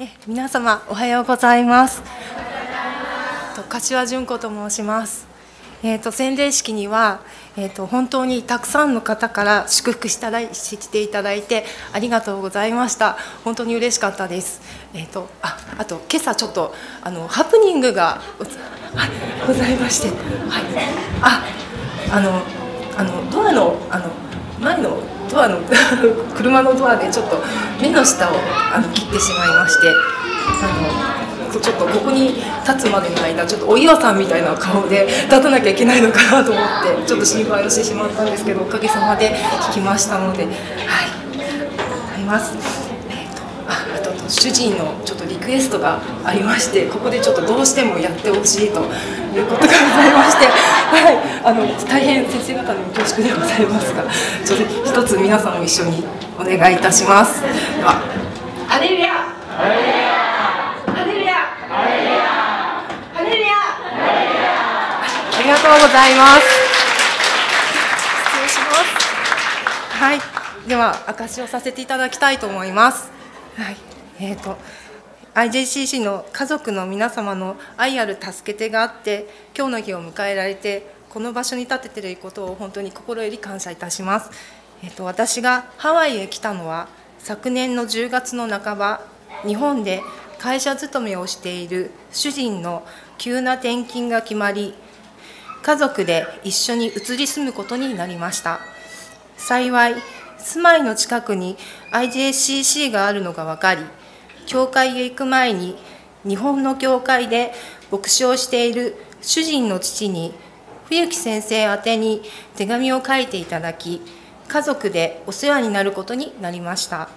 え皆様おはようございますと柏純子と申しますえーと、宣伝式には、えーと、本当にたくさんの方から祝福しただしていただいてありがとうございました本当に嬉しかったです、えーと、とああと今朝ちょっとあのハプニングがございまして、はい、ああのあのドアのあの前のドアの 車のドアでちょっと目の下をあの切ってしまいましてあのちょっとここに立つまでの間ちょっとお岩さんみたいな顔で立たなきゃいけないのかなと思ってちょっと心配をしてしまったんですけどおかげさまで聞きましたのではいありがとうございます。主人のちょっとリクエストがありましてここでちょっとどうしてもやってほしいということがございまして、はい、あの大変先生方にも恐縮でございますがちょっと一つ皆さんも一緒にお願いいたします。ではアレルヤアレルヤアレルヤアレルヤありがとうございます。失礼します。はい、では証しをさせていただきたいと思います。はい。えっ、ー、と IJCC の家族の皆様の愛ある助け手があって今日の日を迎えられてこの場所に立ててることを本当に心より感謝いたします、えーと、と私がハワイへ来たのは昨年の10月の半ば日本で会社勤めをしている主人の急な転勤が決まり家族で一緒に移り住むことになりました幸い住まいの近くに IJCC があるのが分かり教会へ行く前に日本の教会で牧師をしている主人の父に冬木先生宛てに手紙を書いていただき家族でお世話になることになりました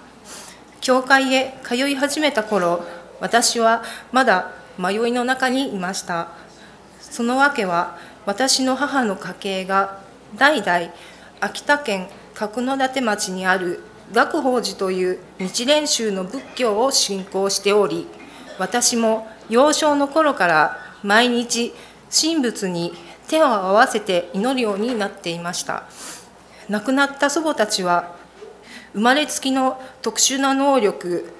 教会へ通い始めた頃私はまだ迷いの中にいましたその訳は私の母の家系が代々秋田県角館町にある学法寺という日蓮宗の仏教を信仰しており私も幼少の頃から毎日神仏に手を合わせて祈るようになっていました亡くなった祖母たちは生まれつきの特殊な能力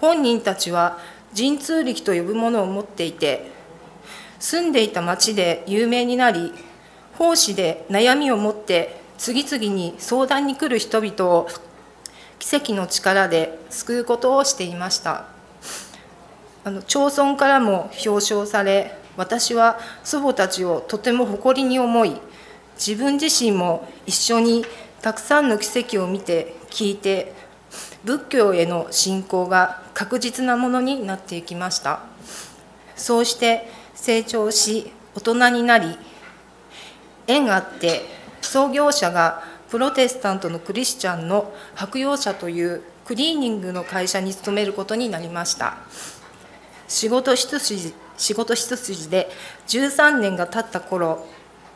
本人たちは神通力と呼ぶものを持っていて住んでいた町で有名になり奉仕で悩みを持って次々に相談に来る人々を奇跡の力で救うことをしていましたあの町村からも表彰され私は祖母たちをとても誇りに思い自分自身も一緒にたくさんの奇跡を見て聞いて仏教への信仰が確実なものになっていきましたそうして成長し大人になり縁あって創業者がプロテスタントのクリスチャンの白洋舎というクリーニングの会社に勤めることになりました仕事一筋仕事一筋で13年が経った頃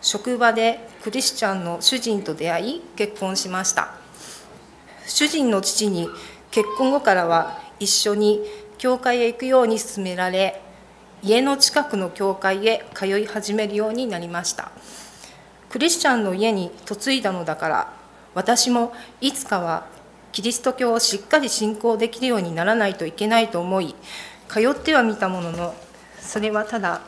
職場でクリスチャンの主人と出会い結婚しました主人の父に結婚後からは一緒に教会へ行くように勧められ家の近くの教会へ通い始めるようになりましたクリスチャンの家に嫁いだのだから私もいつかはキリスト教をしっかり信仰できるようにならないといけないと思い通ってはみたもののそれはただ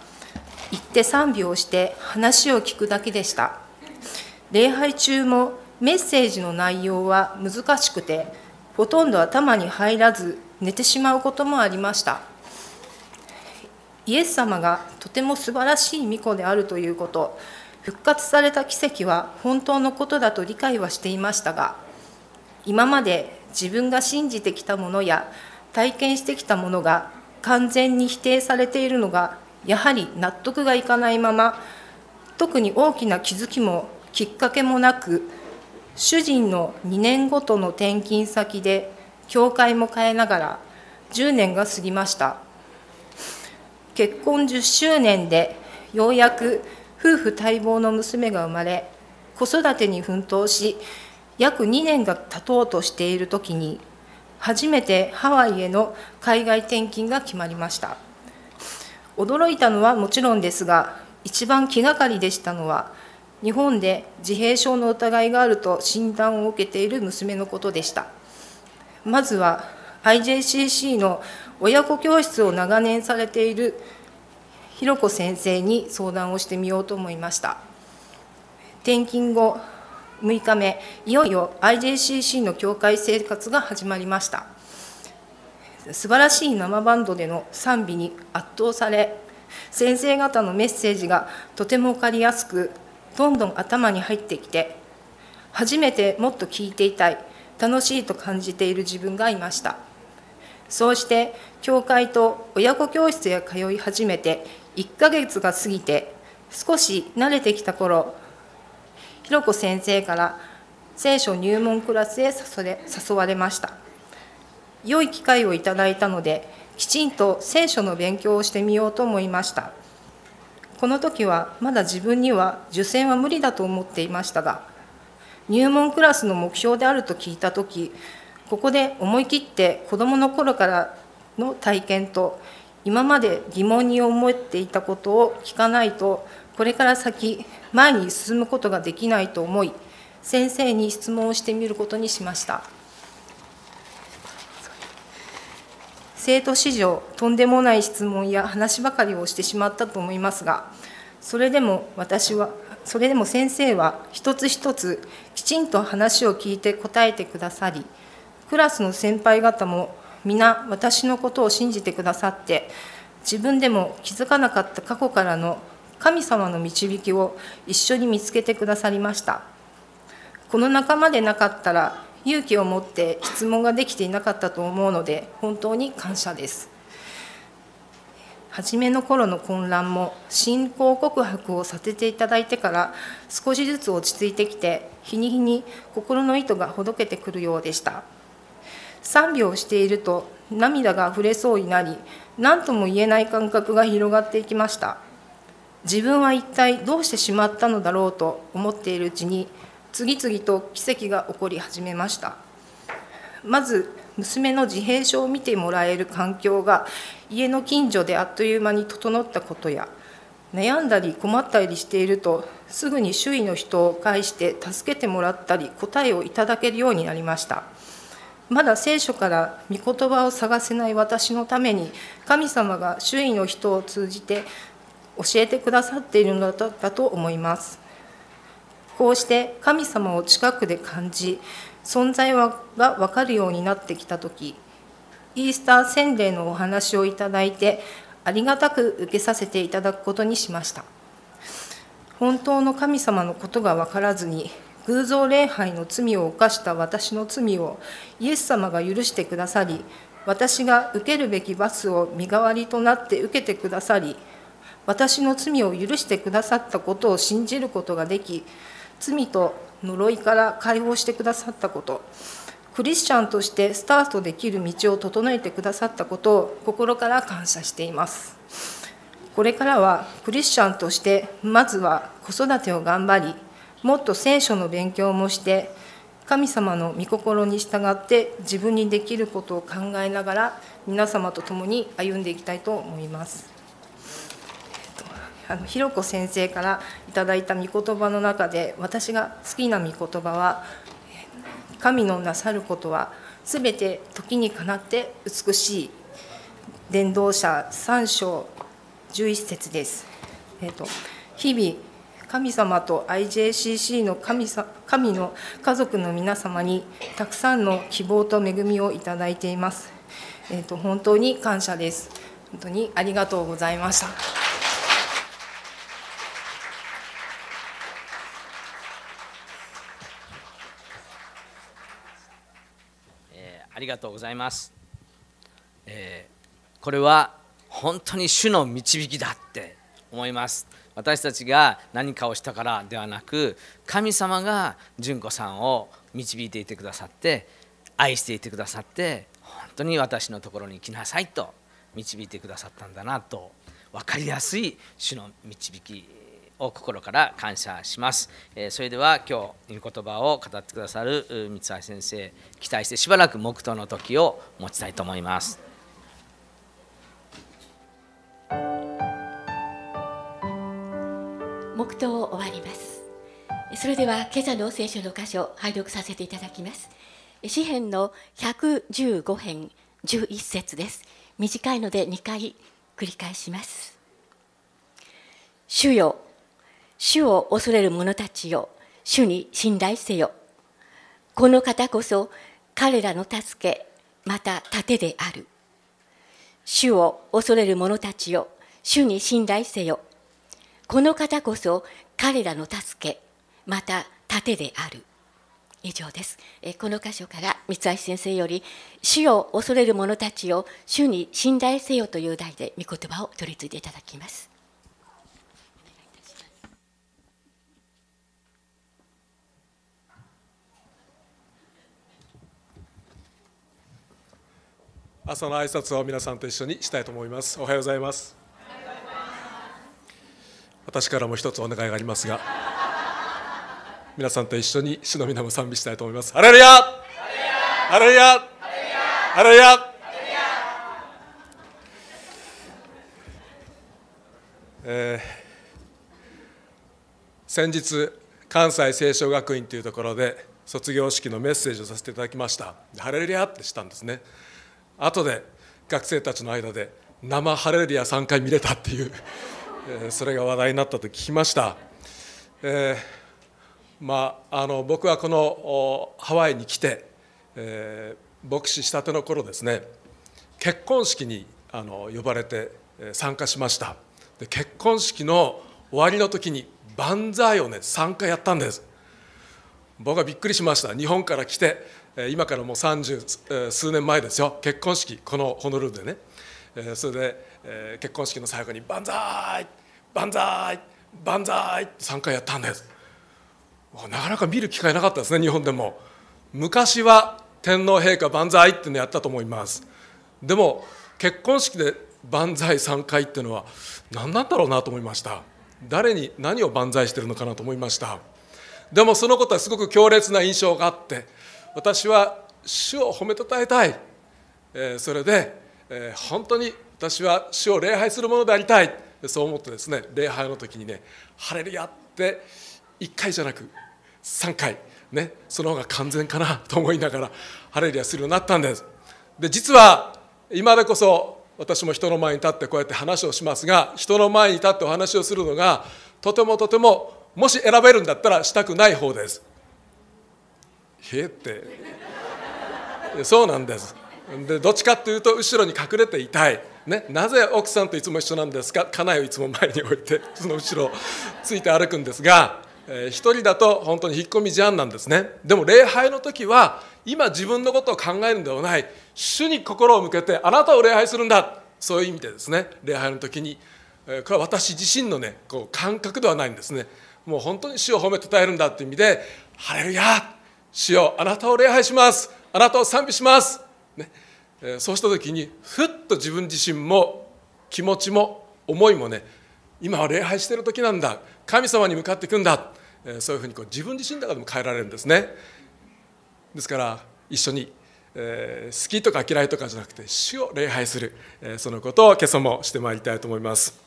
行って賛美をして話を聞くだけでした礼拝中もメッセージの内容は難しくてほとんど頭に入らず寝てしまうこともありましたイエス様がとても素晴らしい巫女であるということ復活された奇跡は本当のことだと理解はしていましたが今まで自分が信じてきたものや体験してきたものが完全に否定されているのがやはり納得がいかないまま特に大きな気づきもきっかけもなく主人の2年ごとの転勤先で教会も変えながら10年が過ぎました結婚10周年でようやく夫婦待望の娘が生まれ子育てに奮闘し約2年が経とうとしている時に初めてハワイへの海外転勤が決まりました驚いたのはもちろんですが一番気がかりでしたのは日本で自閉症の疑いがあると診断を受けている娘のことでしたまずは IJCC の親子教室を長年されているひろこ先生に相談をしてみようと思いました転勤後6日目いよいよ IJCC の教会生活が始まりました素晴らしい生バンドでの賛美に圧倒され先生方のメッセージがとても分かりやすくどんどん頭に入ってきて初めてもっと聞いていたい楽しいと感じている自分がいましたそうして教会と親子教室へ通い始めて1ヶ月が過ぎて少し慣れてきた頃ひろこ先生から聖書入門クラスへ誘われました良い機会をいただいたのできちんと聖書の勉強をしてみようと思いましたこの時はまだ自分には受選は無理だと思っていましたが入門クラスの目標であると聞いた時ここで思い切って子どもの頃からの体験と今まで疑問に思っていたことを聞かないとこれから先前に進むことができないと思い先生に質問をしてみることにしました生徒史上とんでもない質問や話ばかりをしてしまったと思いますがそれでも私はそれでも先生は一つ一つきちんと話を聞いて答えてくださりクラスの先輩方も皆私のことを信じてくださって自分でも気づかなかった過去からの神様の導きを一緒に見つけてくださりましたこの仲間でなかったら勇気を持って質問ができていなかったと思うので本当に感謝です初めの頃の混乱も信仰告白をさせていただいてから少しずつ落ち着いてきて日に日に心の糸がほどけてくるようでした。賛美をしていると涙が溢れそうになり何とも言えない感覚が広がっていきました自分は一体どうしてしまったのだろうと思っているうちに次々と奇跡が起こり始めましたまず娘の自閉症を見てもらえる環境が家の近所であっという間に整ったことや悩んだり困ったりしているとすぐに周囲の人を介して助けてもらったり答えをいただけるようになりましたまだ聖書から御言葉を探せない私のために神様が周囲の人を通じて教えてくださっているのだと思いますこうして神様を近くで感じ存在が分かるようになってきた時イースター洗礼のお話をいただいてありがたく受けさせていただくことにしました本当の神様のことが分からずに偶像礼拝の罪を犯した私の罪をイエス様が許してくださり私が受けるべき罰を身代わりとなって受けてくださり私の罪を許してくださったことを信じることができ罪と呪いから解放してくださったことクリスチャンとしてスタートできる道を整えてくださったことを心から感謝していますこれからはクリスチャンとしてまずは子育てを頑張りもっと聖書の勉強もして神様の御心に従って自分にできることを考えながら皆様と共に歩んでいきたいと思います。あのひろこ先生からいただいた御言葉の中で私が好きな御言葉は「神のなさることはすべて時にかなって美しい」伝道者3章11節です。えっと日々神様と IJCC の神さ神の家族の皆様にたくさんの希望と恵みをいただいています。えーと、本当に感謝です。本当にありがとうございました。ありがとうございます、えー、これは本当に主の導きだって思います私たちが何かをしたからではなく神様が純子さんを導いていてくださって愛していてくださって本当に私のところに来なさいと導いてくださったんだなと分かりやすい主の導きを心から感謝します。えそれでは今日御言葉を語ってくださる三橋先生期待してしばらく黙祷の時を持ちたいと思います。黙祷を終わりますそれでは今朝の聖書の箇所拝読させていただきます詩編の115編11節です短いので2回繰り返します主よ主を恐れる者たちよ主に信頼せよこの方こそ彼らの助けまた盾である主を恐れる者たちよ主に信頼せよこの方こそ彼らの助けまた盾である以上ですえこの箇所から三橋先生より「主を恐れる者たちを主に信頼せよ」という題で御言葉を取り継いでいただきます。朝の挨拶を皆さんと一緒にしたいと思います。おはようございます。私からも一つお願いがありますが皆さんと一緒に主の皆も賛美したいと思いますハレルヤハレルヤハレルヤえー、先日関西聖書学院というところで卒業式のメッセージをさせていただきましたハレルヤってしたんですね後で学生たちの間で生ハレルヤ3回見れたっていうえそれが話題になったと聞きました、えー、まあ、あの僕はこのハワイに来て、えー、牧師したての頃ですね結婚式にあの呼ばれて参加しましたで結婚式の終わりの時に万歳をね参加やったんです僕はびっくりしました日本から来て今からもう三十数年前ですよ結婚式このホノルルでねそれでえー、結婚式の最後に「万歳万歳万歳」って3回やったんですなかなか見る機会なかったですね日本でも昔は天皇陛下万歳っていうのやったと思いますでも結婚式で万歳3回っていうのは何なんだろうなと思いました誰に何を万歳してるのかなと思いましたでもそのことはすごく強烈な印象があって私は主を褒めたたえたい、えー、それで、えー、本当に私は主を礼拝するものでありたいそう思ってですね礼拝の時にね「ハレルヤ」って1回じゃなく3回ねその方が完全かなと思いながらハレルヤするようになったんですで実は今でこそ私も人の前に立ってこうやって話をしますが人の前に立ってお話をするのがとてもとてももし選べるんだったらしたくない方ですへえってそうなんですでどっちかっていうと後ろに隠れていたいね、なぜ奥さんといつも一緒なんですか家内をいつも前に置いてその後ろついて歩くんですが、えー、一人だと本当に引っ込み思案なんですねでも礼拝の時は今自分のことを考えるんではない主に心を向けてあなたを礼拝するんだそういう意味でですね礼拝の時に、えー、これは私自身のねこう感覚ではないんですねもう本当に主を褒めてたえるんだっていう意味で「ハレルヤ主よあなたを礼拝しますあなたを賛美します」ねそうした時にふっと自分自身も気持ちも思いもね今は礼拝してる時なんだ神様に向かっていくんだそういうふうにこう自分自身の中でも変えられるんですねですから一緒に、えー、好きとか嫌いとかじゃなくて主を礼拝する、えー、そのことを今朝もしてまいりたいと思います、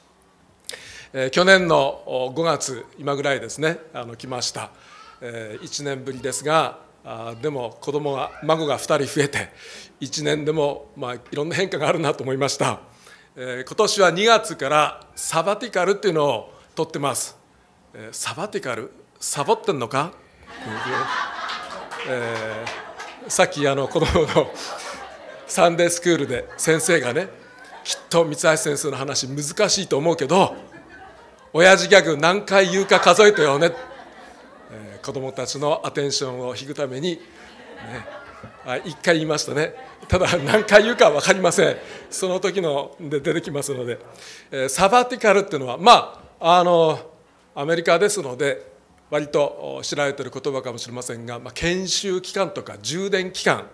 えー、去年の5月今ぐらいですねあの来ました、えー、1年ぶりですがあでも子供が孫が2人増えて1年でも、まあ、いろんな変化があるなと思いました、えー、今年は2月からサバティカルっていうのを取ってます、えー、サバティカルサボってんのか、えー、さっきあの子供のサンデースクールで先生がねきっと三橋先生の話難しいと思うけど親父ギャグ何回言うか数えてよねって子どもたちのアテンションを引くために、ね、1回言いましたねただ何回言うか分かりませんその時ので出てきますので、えサバティカルっていうのはまああのアメリカですので割と知られてる言葉かもしれませんが、まあ、研修期間とか充電期間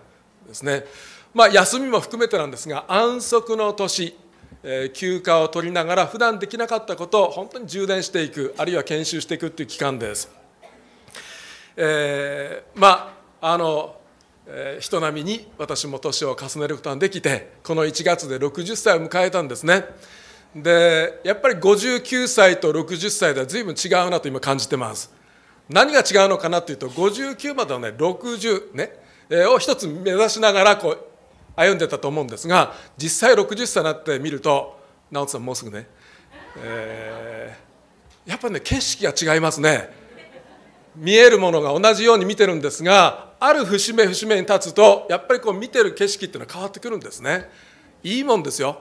ですね、まあ、休みも含めてなんですが安息の年え休暇を取りながら普段できなかったことを本当に充電していくあるいは研修していくっていう期間ですえー、まああの、えー、人並みに私も年を重ねることができてこの1月で60歳を迎えたんですねでやっぱり59歳と60歳では随分違うなと今感じてます何が違うのかなというと59まではね60ね、えー、を一つ目指しながらこう歩んでたと思うんですが実際60歳になってみると直人さんもうすぐね、えー、やっぱりね景色が違いますね見えるものが同じように見てるんですがある節目節目に立つとやっぱりこう見てる景色っていうのは変わってくるんですねいいもんですよ、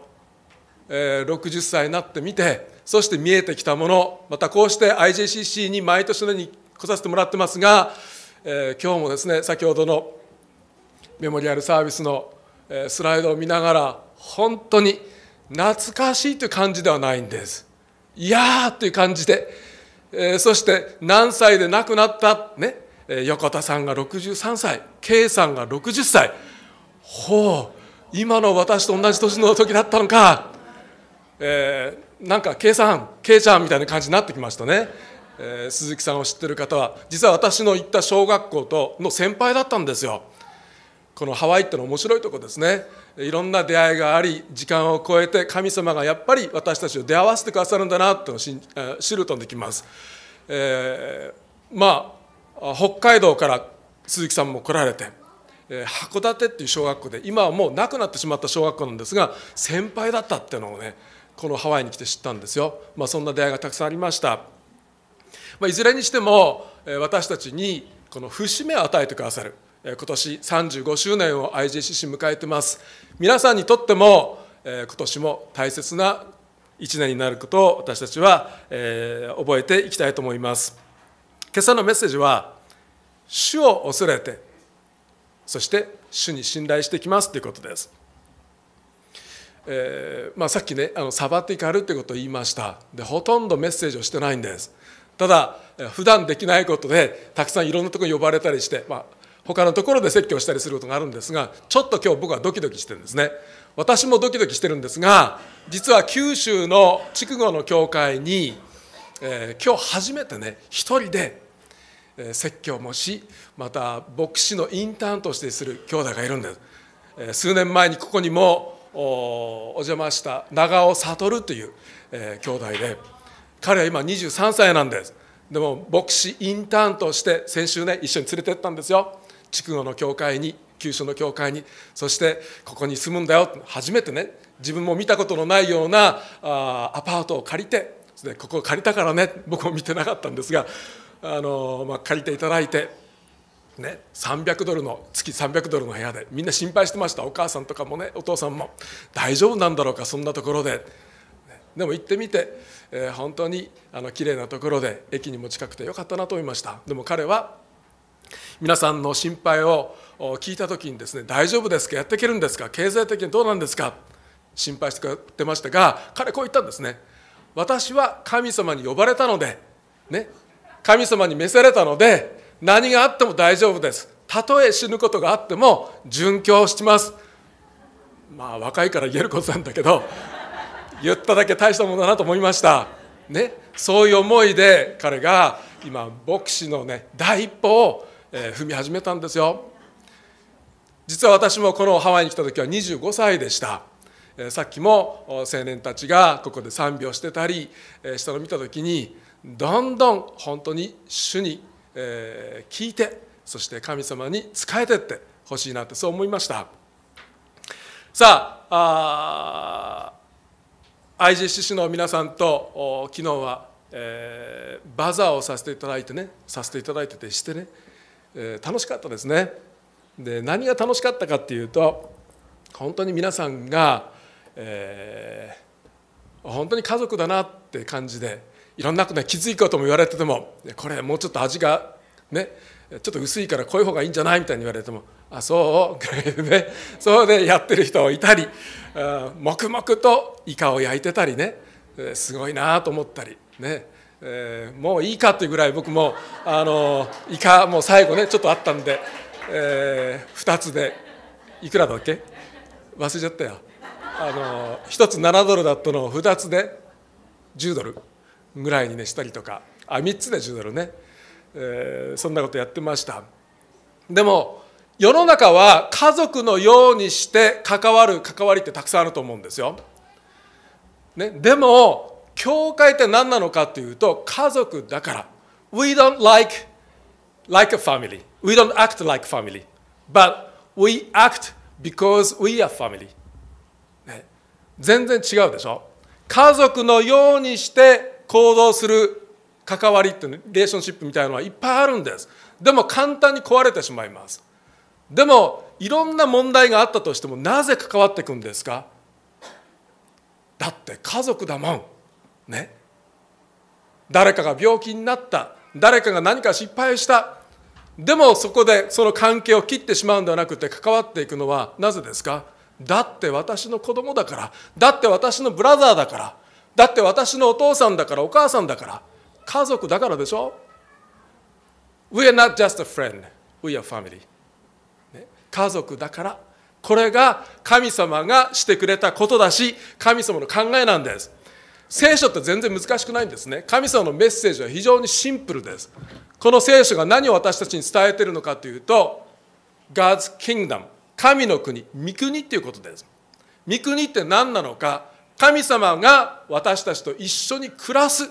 えー、60歳になってみてそして見えてきたものまたこうして IJCC に毎年のように来させてもらってますが、えー、今日もですね先ほどのメモリアルサービスのスライドを見ながら本当に懐かしいという感じではないんですいやーという感じでえそして何歳で亡くなった、ね、横田さんが63歳圭さんが60歳ほう今の私と同じ年の時だったのか、えー、なんか圭さん圭ちゃんみたいな感じになってきましたね、えー、鈴木さんを知ってる方は実は私の行った小学校との先輩だったんですよこのハワイっての面白いとこですねいろんな出会いがあり時間を超えて神様がやっぱり私たちを出会わせてくださるんだなと知ることができます、えー、まあ北海道から鈴木さんも来られて、えー、函館っていう小学校で今はもうなくなってしまった小学校なんですが先輩だったっていうのをねこのハワイに来て知ったんですよ、まあ、そんな出会いがたくさんありました、まあ、いずれにしても私たちにこの節目を与えてくださる今年35周年を IGCC 迎えてます皆さんにとっても今年も大切な1年になることを私たちは覚えていきたいと思います今朝のメッセージは「主を恐れてそして主に信頼していきます」ということですえー、まあ、さっきねあのサバティカルってことを言いましたでほとんどメッセージをしてないんですただ普段できないことでたくさんいろんなとこに呼ばれたりして、まあ、他のところで説教したりすることがあるんですがちょっと今日僕はドキドキしてるんですね私もドキドキしてるんですが実は九州の筑後の教会に、えー、今日初めてね一人で説教もしまた牧師のインターンとしてする兄弟がいるんです数年前にここにもお邪魔した長尾悟という兄弟で彼は今23歳なんですでも牧師インターンとして先週ね一緒に連れてったんですよ筑後の教会に九州の教会にそしてここに住むんだよ初めてね自分も見たことのないようなあアパートを借りてでここ借りたからね僕も見てなかったんですが、あのまあ、借りていただいて、ね、300ドルの月300ドルの部屋でみんな心配してましたお母さんとかもねお父さんも大丈夫なんだろうかそんなところで。でも行ってみて、えー、本当にあの綺麗なところで駅にも近くてよかったなと思いましたでも彼は皆さんの心配を聞いた時にですね大丈夫ですかやっていけるんですか経済的にどうなんですか心配してくれてましたが彼こう言ったんですね私は神様に呼ばれたので、ね、神様に召されたので何があっても大丈夫ですたとえ死ぬことがあっても殉教しますまあ若いから言えることなんだけど言っただけ大したものだなと思いましたねそういう思いで彼が今牧師のね第一歩をえ踏み始めたんですよ実は私もこのハワイに来た時は25歳でしたさっきも青年たちがここで賛美をしてたり下の見た時にどんどん本当に主に聞いてそして神様に仕えてってほしいなってそう思いましたさああ IGCC の皆さんと昨日は、えー、バザーをさせていただいてねさせていただいててしてねえー、楽しかったですねで何が楽しかったかっていうと本当に皆さんが、えー、本当に家族だなって感じでいろんなことね気づいことも言われててもこれもうちょっと味がねちょっと薄いから濃い方がいいんじゃないみたいに言われても「あそう」ぐらいでねそうでやってる人いたり黙々とイカを焼いてたりねすごいなと思ったりねえー、もういいかというぐらい僕もあのイカもう最後ねちょっとあったんで、えー、2つでいくらだっけ忘れちゃったよあの1つ7ドルだったのを2つで10ドルぐらいにねしたりとかあ3つで10ドルね、えー、そんなことやってましたでも世の中は家族のようにして関わる関わりってたくさんあると思うんですよ、ね、でも教会って何なのかというと、家族だから。We don't like like a family. We don't act like family. But we act because we are family.、ね、全然違うでしょ家族のようにして行動する関わりっていうの、レーションシップみたいなのはいっぱいあるんですでも簡単に壊れてしまいますでもいろんな問題があったとしてもなぜ関わっていくんですかだって家族だもんね誰かが病気になった誰かが何か失敗したでもそこでその関係を切ってしまうんではなくて関わっていくのはなぜですかだって私の子供だからだって私のブラザーだからだって私のお父さんだからお母さんだから家族だからでしょ We are not just a friend we are family、ね、家族だからこれが神様がしてくれたことだし神様の考えなんです聖書って全然難しくないんですね神様のメッセージは非常にシンプルですこの聖書が何を私たちに伝えているのかというと God's kingdom 神の国御国っていうことです御国って何なのか神様が私たちと一緒に暮らす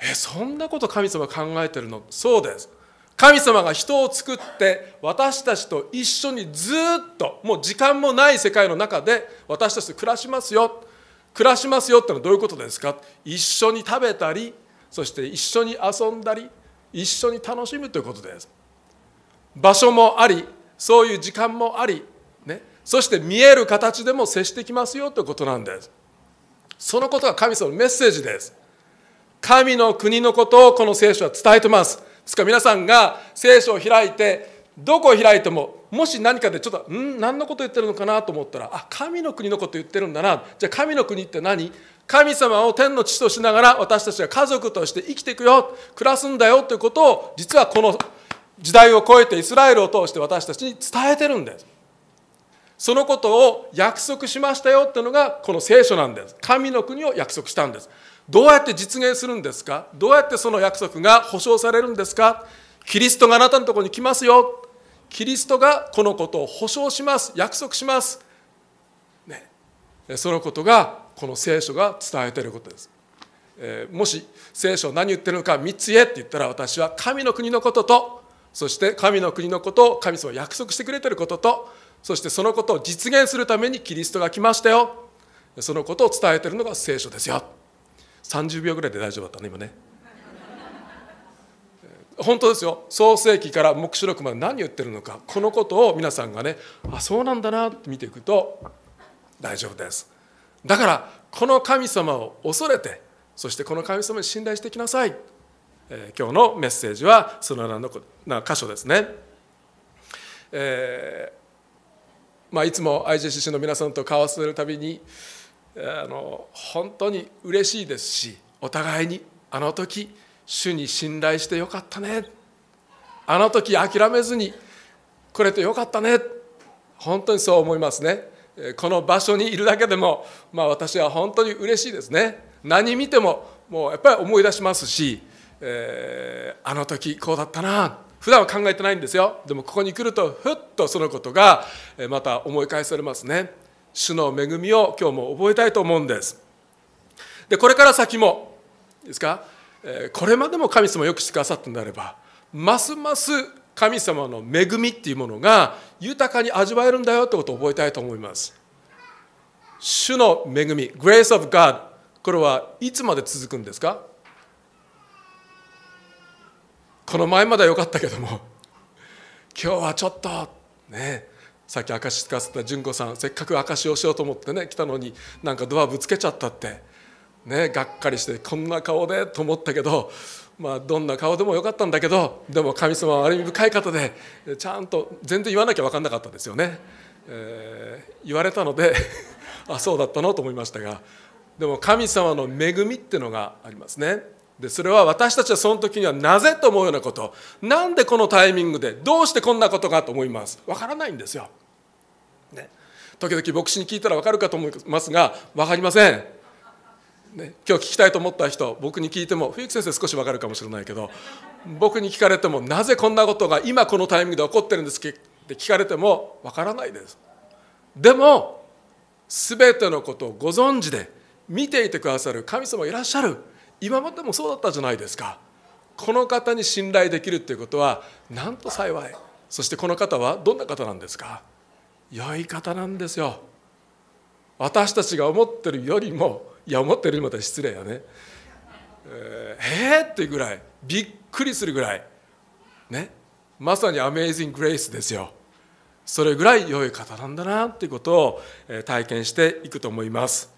えそんなこと神様考えてるのそうです神様が人を作って私たちと一緒にずっともう時間もない世界の中で私たちと暮らしますよ暮らしますよってのはどういうことですか一緒に食べたりそして一緒に遊んだり一緒に楽しむということです場所もありそういう時間もあり、ね、そして見える形でも接してきますよということなんですそのことが神様のメッセージです神の国のことをこの聖書は伝えてますですから皆さんが聖書を開いてどこを開いてももし何かでちょっとん何のこと言ってるのかなと思ったらあ神の国のこと言ってるんだなじゃあ神の国って何神様を天の父としながら私たちは家族として生きていくよ暮らすんだよということを実はこの時代を超えてイスラエルを通して私たちに伝えてるんですそのことを約束しましたよっていうのがこの聖書なんです神の国を約束したんですどうやって実現するんですかどうやってその約束が保証されるんですかキリストがあなたのところに来ますよキリストがこのことを保証します約束します、ね、そのことがこの聖書が伝えていることです、えー、もし聖書何言ってるのか3つ言えって言ったら私は神の国のこととそして神の国のことを神様約束してくれてることとそしてそのことを実現するためにキリストが来ましたよそのことを伝えてるのが聖書ですよ30秒ぐらいで大丈夫だったね今ね本当ですよ創世記から黙示録まで何言ってるのかこのことを皆さんがねあそうなんだなって見ていくと大丈夫ですだからこの神様を恐れてそしてこの神様に信頼していきなさい、えー、今日のメッセージはそのような箇所ですね、えー、まあ、いつも IJCC の皆さんと交わせるたびにあの本当に嬉しいですしお互いにあの時主に信頼してよかったねあの時諦めずに来れてよかったね本当にそう思いますねこの場所にいるだけでも、まあ、私は本当に嬉しいですね何見てももうやっぱり思い出しますし、えー、あの時こうだったな普段は考えてないんですよでもここに来るとふっとそのことがまた思い返されますね主の恵みを今日も覚えたいと思うんですでこれから先もですかこれまでも神様をよくしてくださったんであればますます神様の恵みっていうものが豊かに味わえるんだよってことを覚えたいと思います。主の恵み、Grace of God、これはいつまで続くんですかこの前までは良かったけども今日はちょっとねさっき証しつかせた純子さんせっかく証しをしようと思ってね来たのになんかドアぶつけちゃったってね、がっかりしてこんな顔でと思ったけど、まあ、どんな顔でもよかったんだけどでも神様はある意味深い方でちゃんと全然言わなきゃ分かんなかったですよね、えー、言われたので あそうだったのと思いましたがでも神様の恵みっていうのがありますねでそれは私たちはその時にはなぜと思うようなことなんでこのタイミングでどうしてこんなことかと思います分からないんですよ、ね、時々牧師に聞いたら分かるかと思いますが分かりませんね、今日聞きたいと思った人僕に聞いても冬木先生少し分かるかもしれないけど僕に聞かれてもなぜこんなことが今このタイミングで起こってるんですって聞かれても分からないですでも全てのことをご存知で見ていてくださる神様いらっしゃる今までもそうだったじゃないですかこの方に信頼できるっていうことはなんと幸いそしてこの方はどんな方なんですか良い方なんですよ私たちが思ってるよりもいや思ってるにまた失礼よねえー、えー、ってぐらいびっくりするぐらいねまさにアメイジング・グレイスですよそれぐらい良い方なんだなっていうことを体験していくと思います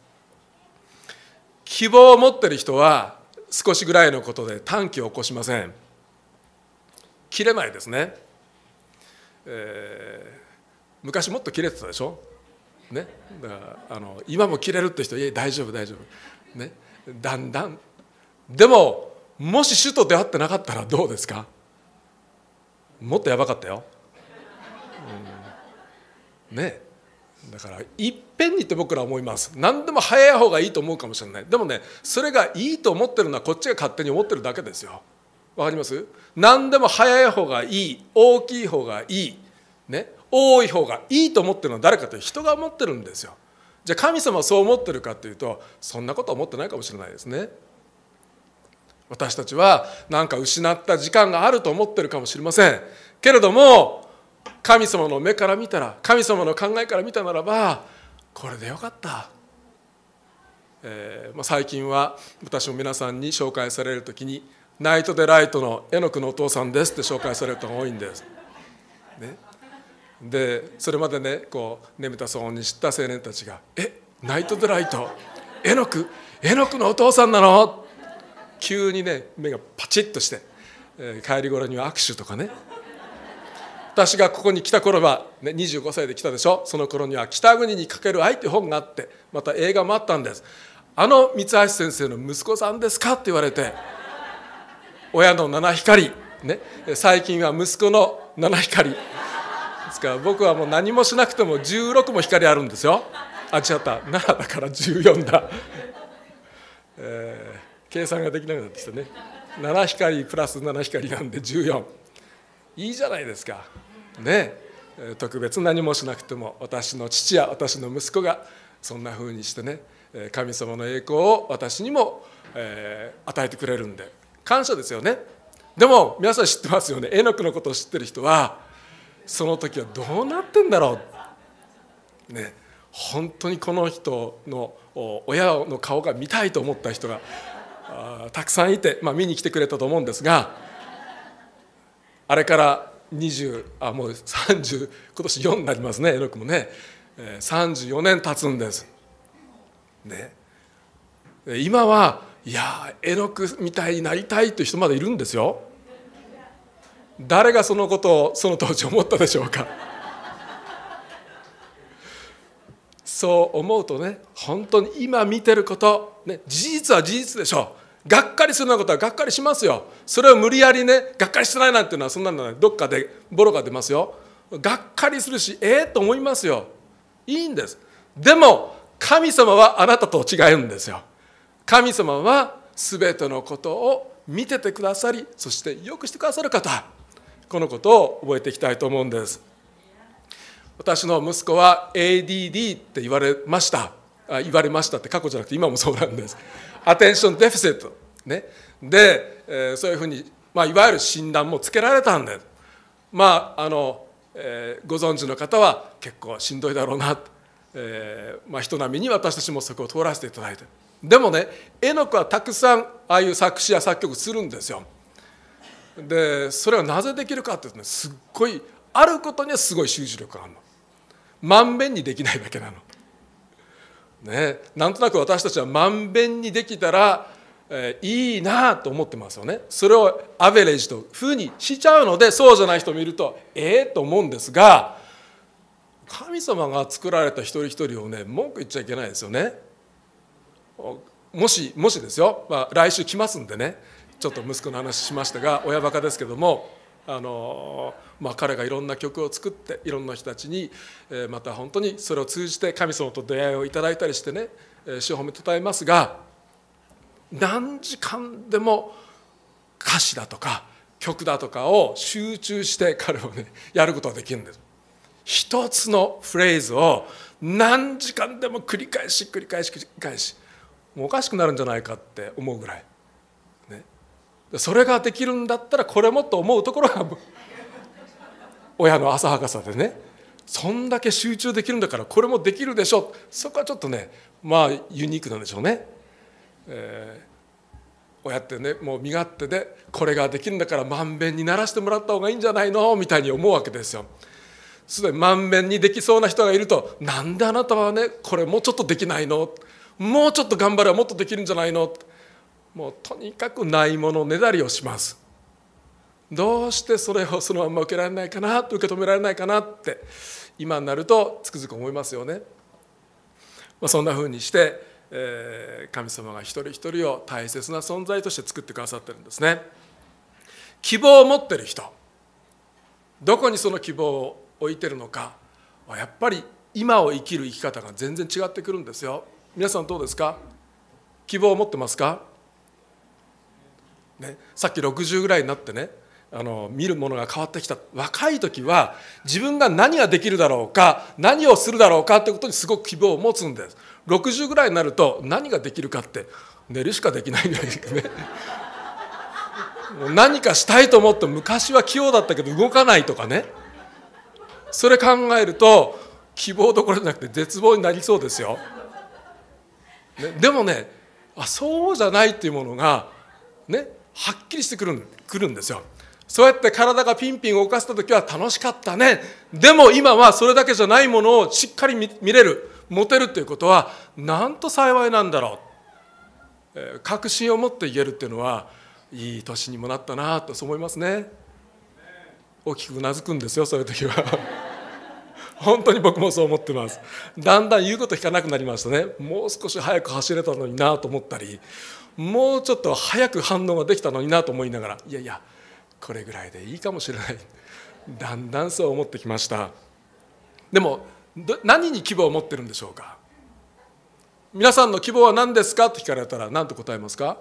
希望を持ってる人は少しぐらいのことで短期を起こしません切れないですね、えー、昔もっと切れてたでしょね、だからあの今も切れるって人「いや大丈夫大丈夫」ねだんだんでももし主と出会ってなかったらどうですかもっとやばかったよ、うん、ねだからいっぺんにって僕ら思います何でも早い方がいいと思うかもしれないでもねそれがいいと思ってるのはこっちが勝手に思ってるだけですよわかります何でも早い方がいい大きい方がいいね多い方がいいと思ってるのは誰かっ人が思ってるんですよ。じゃあ神様はそう思ってるかっていうとそんなことは思ってないかもしれないですね。私たちは何か失った時間があると思ってるかもしれませんけれども神様の目から見たら神様の考えから見たならばこれでよかった、えーまあ、最近は私も皆さんに紹介される時に「ナイト・デ・ライトの絵の具のお父さんです」って紹介される人が多いんです。ねでそれまでねこう眠たそうに知った青年たちが「えナイト・ドライトえのくえのくのお父さんなの?」急にね目がパチッとして、えー、帰り頃には握手とかね私がここに来た頃は、ね、25歳で来たでしょその頃には「北国にかける愛」って本があってまた映画もあったんですあの三橋先生の息子さんですかって言われて親の七光、ね、最近は息子の七光ですから僕はもう何もしなくても16も光あるんですよあ違った7だから14だ、えー、計算ができなくなってきたね7光プラス7光なんで14いいじゃないですかね特別何もしなくても私の父や私の息子がそんなふうにしてね神様の栄光を私にも、えー、与えてくれるんで感謝ですよねでも皆さん知ってますよね絵の具のことを知ってる人はその時はどうなってんだろうね本当にこの人の親の顔が見たいと思った人がたくさんいて、まあ、見に来てくれたと思うんですがあれから20あもう30今年4になりますねえ、ロくもね34年経つんです。ね、今はいやえ、ロくみたいになりたいという人までいるんですよ。誰がそのことをその当時思ったでしょうか そう思うとね本当に今見てること、ね、事実は事実でしょうがっかりするようなことはがっかりしますよそれを無理やりねがっかりしてないなんていうのはそんなの、ね、どっかでボロが出ますよがっかりするしええー、と思いますよいいんですでも神様はあなたと違うんですよ神様は全てのことを見ててくださりそしてよくしてくださる方このことを覚えていきたいと思うんです私の息子は ADD って言われましたあ言われましたって過去じゃなくて今もそうなんですアテンションデフィセットねで、えー、そういうふうに、まあ、いわゆる診断もつけられたんでまああの、えー、ご存知の方は結構しんどいだろうなと、えーまあ、人並みに私たちもそこを通らせていただいてでもね絵の子はたくさんああいう作詞や作曲するんですよ。でそれはなぜできるかっていうとねすっごいあることにはすごい集中力があるのまんべんにできないだけなの。ね、なんとなく私たちはまんべんにできたら、えー、いいなと思ってますよねそれをアベレージとふうにしちゃうのでそうじゃない人を見るとええー、と思うんですが神様が作られた一人一人をね文句言っちゃいけないですよね。もしもしですよ、まあ、来週来ますんでねちょっと息子の話しましたが親バカですけどもあの、まあ、彼がいろんな曲を作っていろんな人たちに、えまた本当にそれを通じて神様と出会いをいただいたりしてね、えー、主を褒めたたえますが何時間でも歌詞だとか曲だとかを集中して彼をねやることができるんです。一つのフレーズを何時間でも繰り返し繰り返し繰り返しもうおかしくなるんじゃないかって思うぐらいそれができるんだったらこれもと思うところが親の浅はかさでねそんだけ集中できるんだからこれもできるでしょうそこはちょっとねまあユニークなんでしょうね。えー親ってねもう身勝手でこれができるんだからまんべんにならしてもらった方がいいんじゃないのみたいに思うわけですよ。すでにまんべんにできそうな人がいると「なんであなたはねこれもうちょっとできないのもうちょっと頑張ればもっとできるんじゃないの?」もうとにかくないものねだりをしますどうしてそれをそのまま受けられないかな受け止められないかなって今になるとつくづく思いますよね、まあ、そんなふうにして、えー、神様が一人一人を大切な存在として作ってくださってるんですね希望を持ってる人どこにその希望を置いてるのかやっぱり今を生きる生き方が全然違ってくるんですよ皆さんどうですか希望を持ってますかね、さっき60ぐらいになってねあの見るものが変わってきた若い時は自分が何ができるだろうか何をするだろうかってことにすごく希望を持つんです60ぐらいになると何ができるかって寝るしかできないぐらいですね 何かしたいと思って昔は器用だったけど動かないとかねそれ考えると希望どころじゃなくて絶望になりそうですよ、ね、でもねあそうじゃないっていうものがねはっきりしてくるくるんですよ。そうやって体がピンピン動かした時は楽しかったねでも今はそれだけじゃないものをしっかり見れる持てるということはなんと幸いなんだろう、えー、確信を持って言えるっていうのはいい年にもなったなとそう思いますね大きくうなずくんですよそういう時は 本当に僕もそう思ってますだんだん言うこと聞かなくなりましたねもう少し早く走れたのになと思ったりもうちょっと早く反応ができたのになと思いながらいやいやこれぐらいでいいかもしれないだんだんそう思ってきましたでも何に規模を持ってるんでしょうか皆さんの希望は何ですかって聞かれたら何と答えますか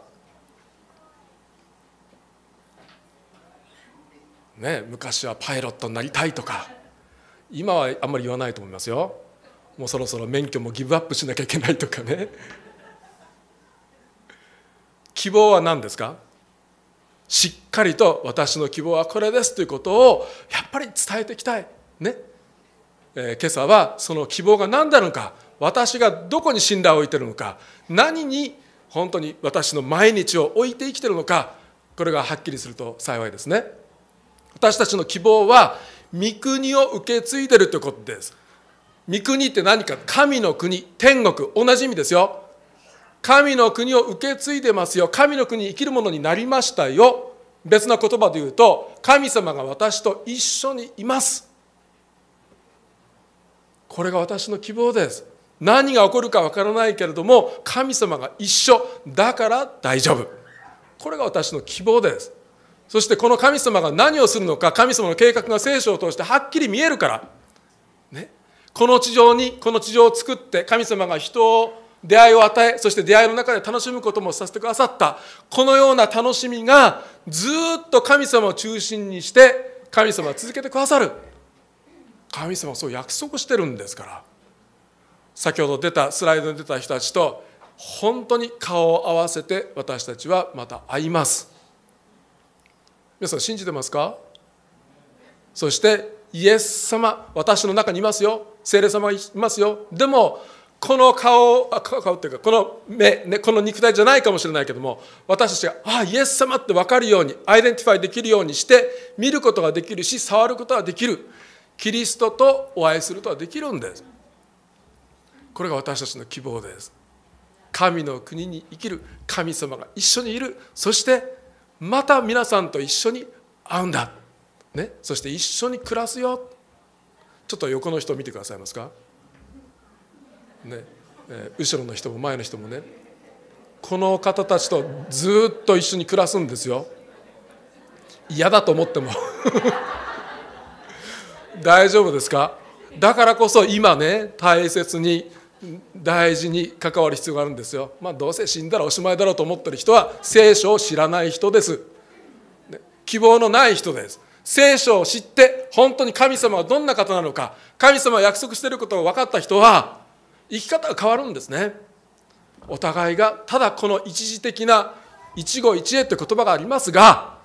ね昔はパイロットになりたいとか今はあんまり言わないと思いますよもうそろそろ免許もギブアップしなきゃいけないとかね希望は何ですかしっかりと私の希望はこれですということをやっぱり伝えていきたい。ね。えー、今朝はその希望が何であるのか、私がどこに信頼を置いているのか、何に本当に私の毎日を置いて生きているのか、これがはっきりすると幸いですね。私たちの希望は御国を受け継いでるということです。御国って何か神の国、天国、同じ意味ですよ。神の国を受け継いでますよ神の国に生きるものになりましたよ別な言葉で言うと神様が私と一緒にいますこれが私の希望です何が起こるかわからないけれども神様が一緒だから大丈夫これが私の希望ですそしてこの神様が何をするのか神様の計画が聖書を通してはっきり見えるから、ね、この地上にこの地上を作って神様が人を出会いを与えそして出会いの中で楽しむこともさせてくださったこのような楽しみがずっと神様を中心にして神様は続けてくださる神様はそう約束してるんですから先ほど出たスライドに出た人たちと本当に顔を合わせて私たちはまた会います皆さん信じてますかそしてイエス様私の中にいますよ精霊様がいますよでもこの顔顔っていうかこの目、ね、この肉体じゃないかもしれないけども私たちがああイエス様って分かるようにアイデンティファイできるようにして見ることができるし触ることができるキリストとお会いすることができるんですこれが私たちの希望です神の国に生きる神様が一緒にいるそしてまた皆さんと一緒に会うんだ、ね、そして一緒に暮らすよちょっと横の人見てくださいますかねえ後ろの人も前の人もねこの方たちとずっと一緒に暮らすんですよ嫌だと思っても 大丈夫ですかだからこそ今ね大切に大事に関わる必要があるんですよ、まあ、どうせ死んだらおしまいだろうと思ってる人は聖書を知らない人です、ね、希望のない人です聖書を知って本当に神様はどんな方なのか神様が約束していることが分かった人は生き方が変わるんですねお互いがただこの一時的な一期一会って言葉がありますが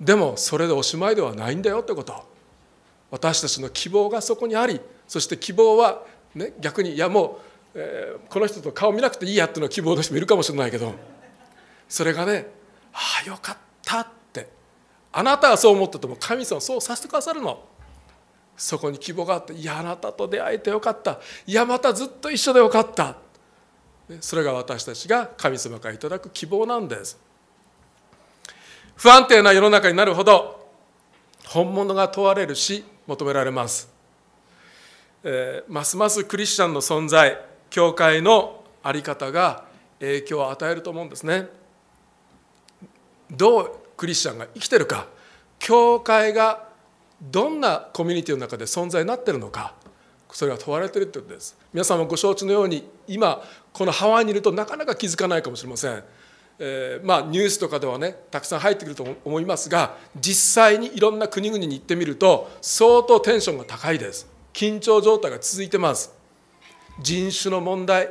でもそれでおしまいではないんだよってこと私たちの希望がそこにありそして希望は、ね、逆にいやもう、えー、この人と顔見なくていいやっていうの希望の人もいるかもしれないけどそれがねああよかったってあなたはそう思ってても神様そうさせてくださるのそこに希望があって「いやあなたと出会えてよかった」「いやまたずっと一緒でよかった」それが私たちが神様からいただく希望なんです不安定な世の中になるほど本物が問われるし求められます、えー、ますますクリスチャンの存在教会の在り方が影響を与えると思うんですねどうクリスチャンが生きてるか教会がどんなコミュニティの中で存在になってるのかそれが問われてるってことです皆さんもご承知のように今このハワイにいるとなかなか気づかないかもしれません、えー、まあニュースとかではねたくさん入ってくると思いますが実際にいろんな国々に行ってみると相当テンションが高いです緊張状態が続いてます人種の問題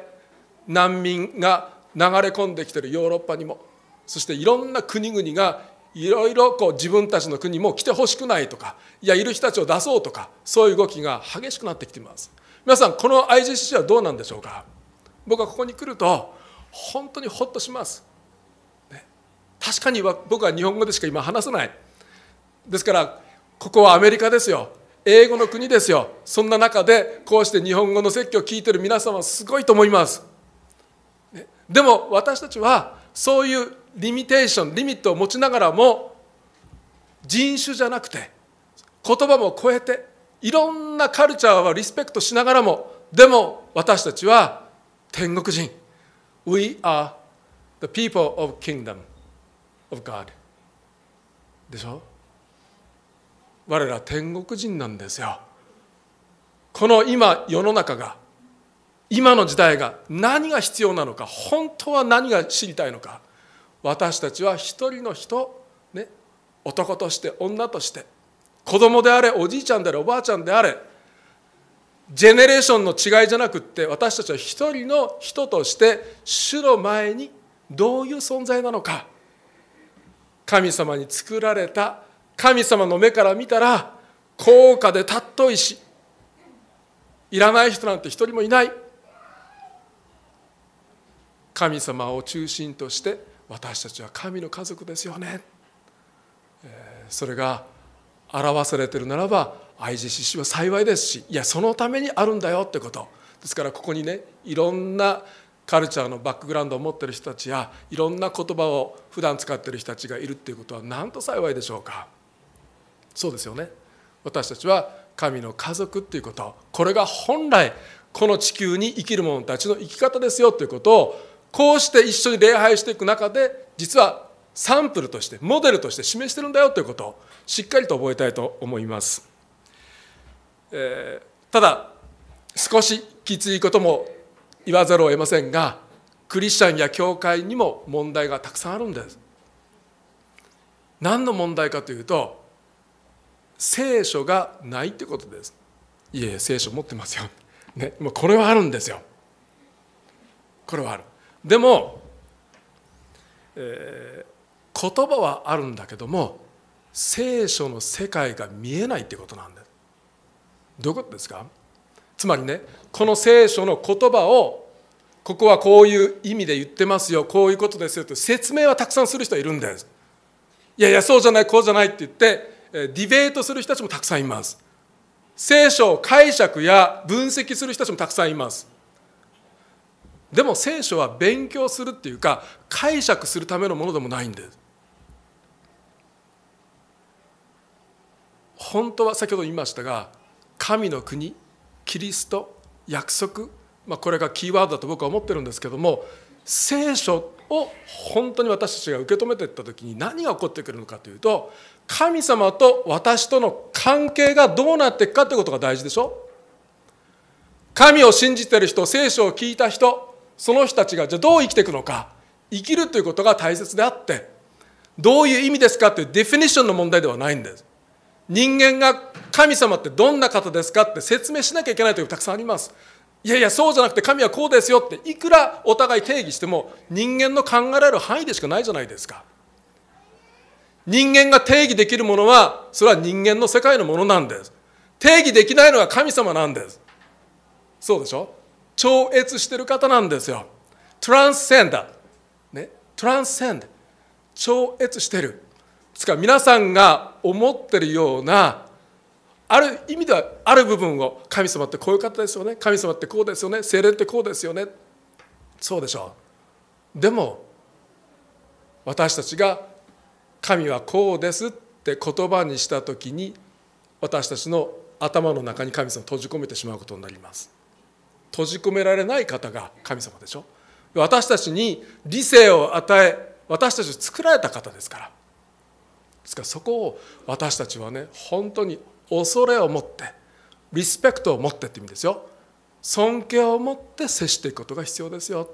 難民が流れ込んできてるヨーロッパにもそしていろんな国々がいろいろこう自分たちの国も来てほしくないとかいやいる人たちを出そうとかそういう動きが激しくなってきています皆さんこの IGCC はどうなんでしょうか僕はここに来ると本当にほっとします、ね、確かに僕は日本語でしか今話せないですからここはアメリカですよ英語の国ですよそんな中でこうして日本語の説教を聞いてる皆さんはすごいと思います、ね、でも私たちはそういうリミテーションリミットを持ちながらも人種じゃなくて言葉も超えていろんなカルチャーはリスペクトしながらもでも私たちは天国人 We are the people of kingdom of God でしょ我ら天国人なんですよこの今世の中が今の時代が何が必要なのか本当は何が知りたいのか私たちは一人の人、ね、男として女として子供であれおじいちゃんであれおばあちゃんであれジェネレーションの違いじゃなくって私たちは一人の人として主の前にどういう存在なのか神様に作られた神様の目から見たら高価で尊いしいらない人なんて一人もいない神様を中心として私たちは神の家族ですよねそれが表されてるならば IGCC は幸いですしいやそのためにあるんだよってことですからここにねいろんなカルチャーのバックグラウンドを持ってる人たちやいろんな言葉を普段使ってる人たちがいるっていうことはなんと幸いでしょうかそうですよね私たちは神の家族っていうことこれが本来この地球に生きる者たちの生き方ですよということをこうして一緒に礼拝していく中で実はサンプルとしてモデルとして示してるんだよということをしっかりと覚えたいと思います、えー、ただ少しきついことも言わざるを得ませんがクリスチャンや教会にも問題がたくさんあるんです何の問題かというと聖書がないってことですいえ聖書持ってますよ、ね、もうこれはあるんですよこれはあるでも、えー、言葉はあるんだけども聖書の世界が見えないってことなんですどういうことですかつまりねこの聖書の言葉をここはこういう意味で言ってますよこういうことですよと説明はたくさんする人いるんですいやいやそうじゃないこうじゃないって言ってディベートする人たちもたくさんいます聖書を解釈や分析する人たちもたくさんいますでも聖書は勉強するっていうか解釈するためのものでもないんです本当は先ほど言いましたが神の国キリスト約束、まあ、これがキーワードだと僕は思ってるんですけども聖書を本当に私たちが受け止めていった時に何が起こってくるのかというと神様と私との関係がどうなっていくかということが大事でしょ神を信じてる人聖書を聞いた人その人たちがじゃあどう生きていくのか生きるということが大切であってどういう意味ですかというデフィニッションの問題ではないんです人間が神様ってどんな方ですかって説明しなきゃいけないというたくさんありますいやいやそうじゃなくて神はこうですよっていくらお互い定義しても人間の考えられる範囲でしかないじゃないですか人間が定義できるものはそれは人間の世界のものなんです定義できないのは神様なんですそうでしょ超越してる方なんですよ。トランスセンダー。ね、トランスセンダー。超越してる。つか皆さんが思ってるようなある意味ではある部分を神様ってこういう方ですよね神様ってこうですよね精霊ってこうですよねそうでしょうでも私たちが神はこうですって言葉にした時に私たちの頭の中に神様を閉じ込めてしまうことになります閉じ込められない方が神様でしょ私たちに理性を与え私たちを作られた方ですからですからそこを私たちはね本当に恐れを持ってリスペクトを持ってって意味ですよ尊敬を持って接していくことが必要ですよ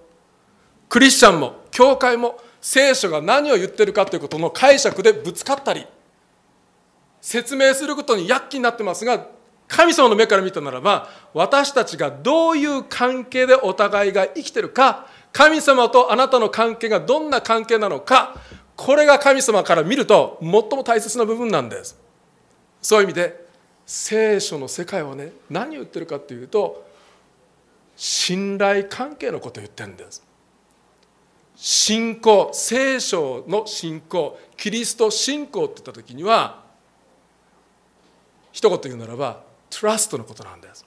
クリスチャンも教会も聖書が何を言ってるかということの解釈でぶつかったり説明することに躍起になってますが神様の目から見たならば私たちがどういう関係でお互いが生きてるか神様とあなたの関係がどんな関係なのかこれが神様から見ると最も大切な部分なんですそういう意味で聖書の世界はね何を言ってるかっていうと信頼関係のことを言ってるんです信仰聖書の信仰キリスト信仰って言った時には一言言うならばトラストのことなんです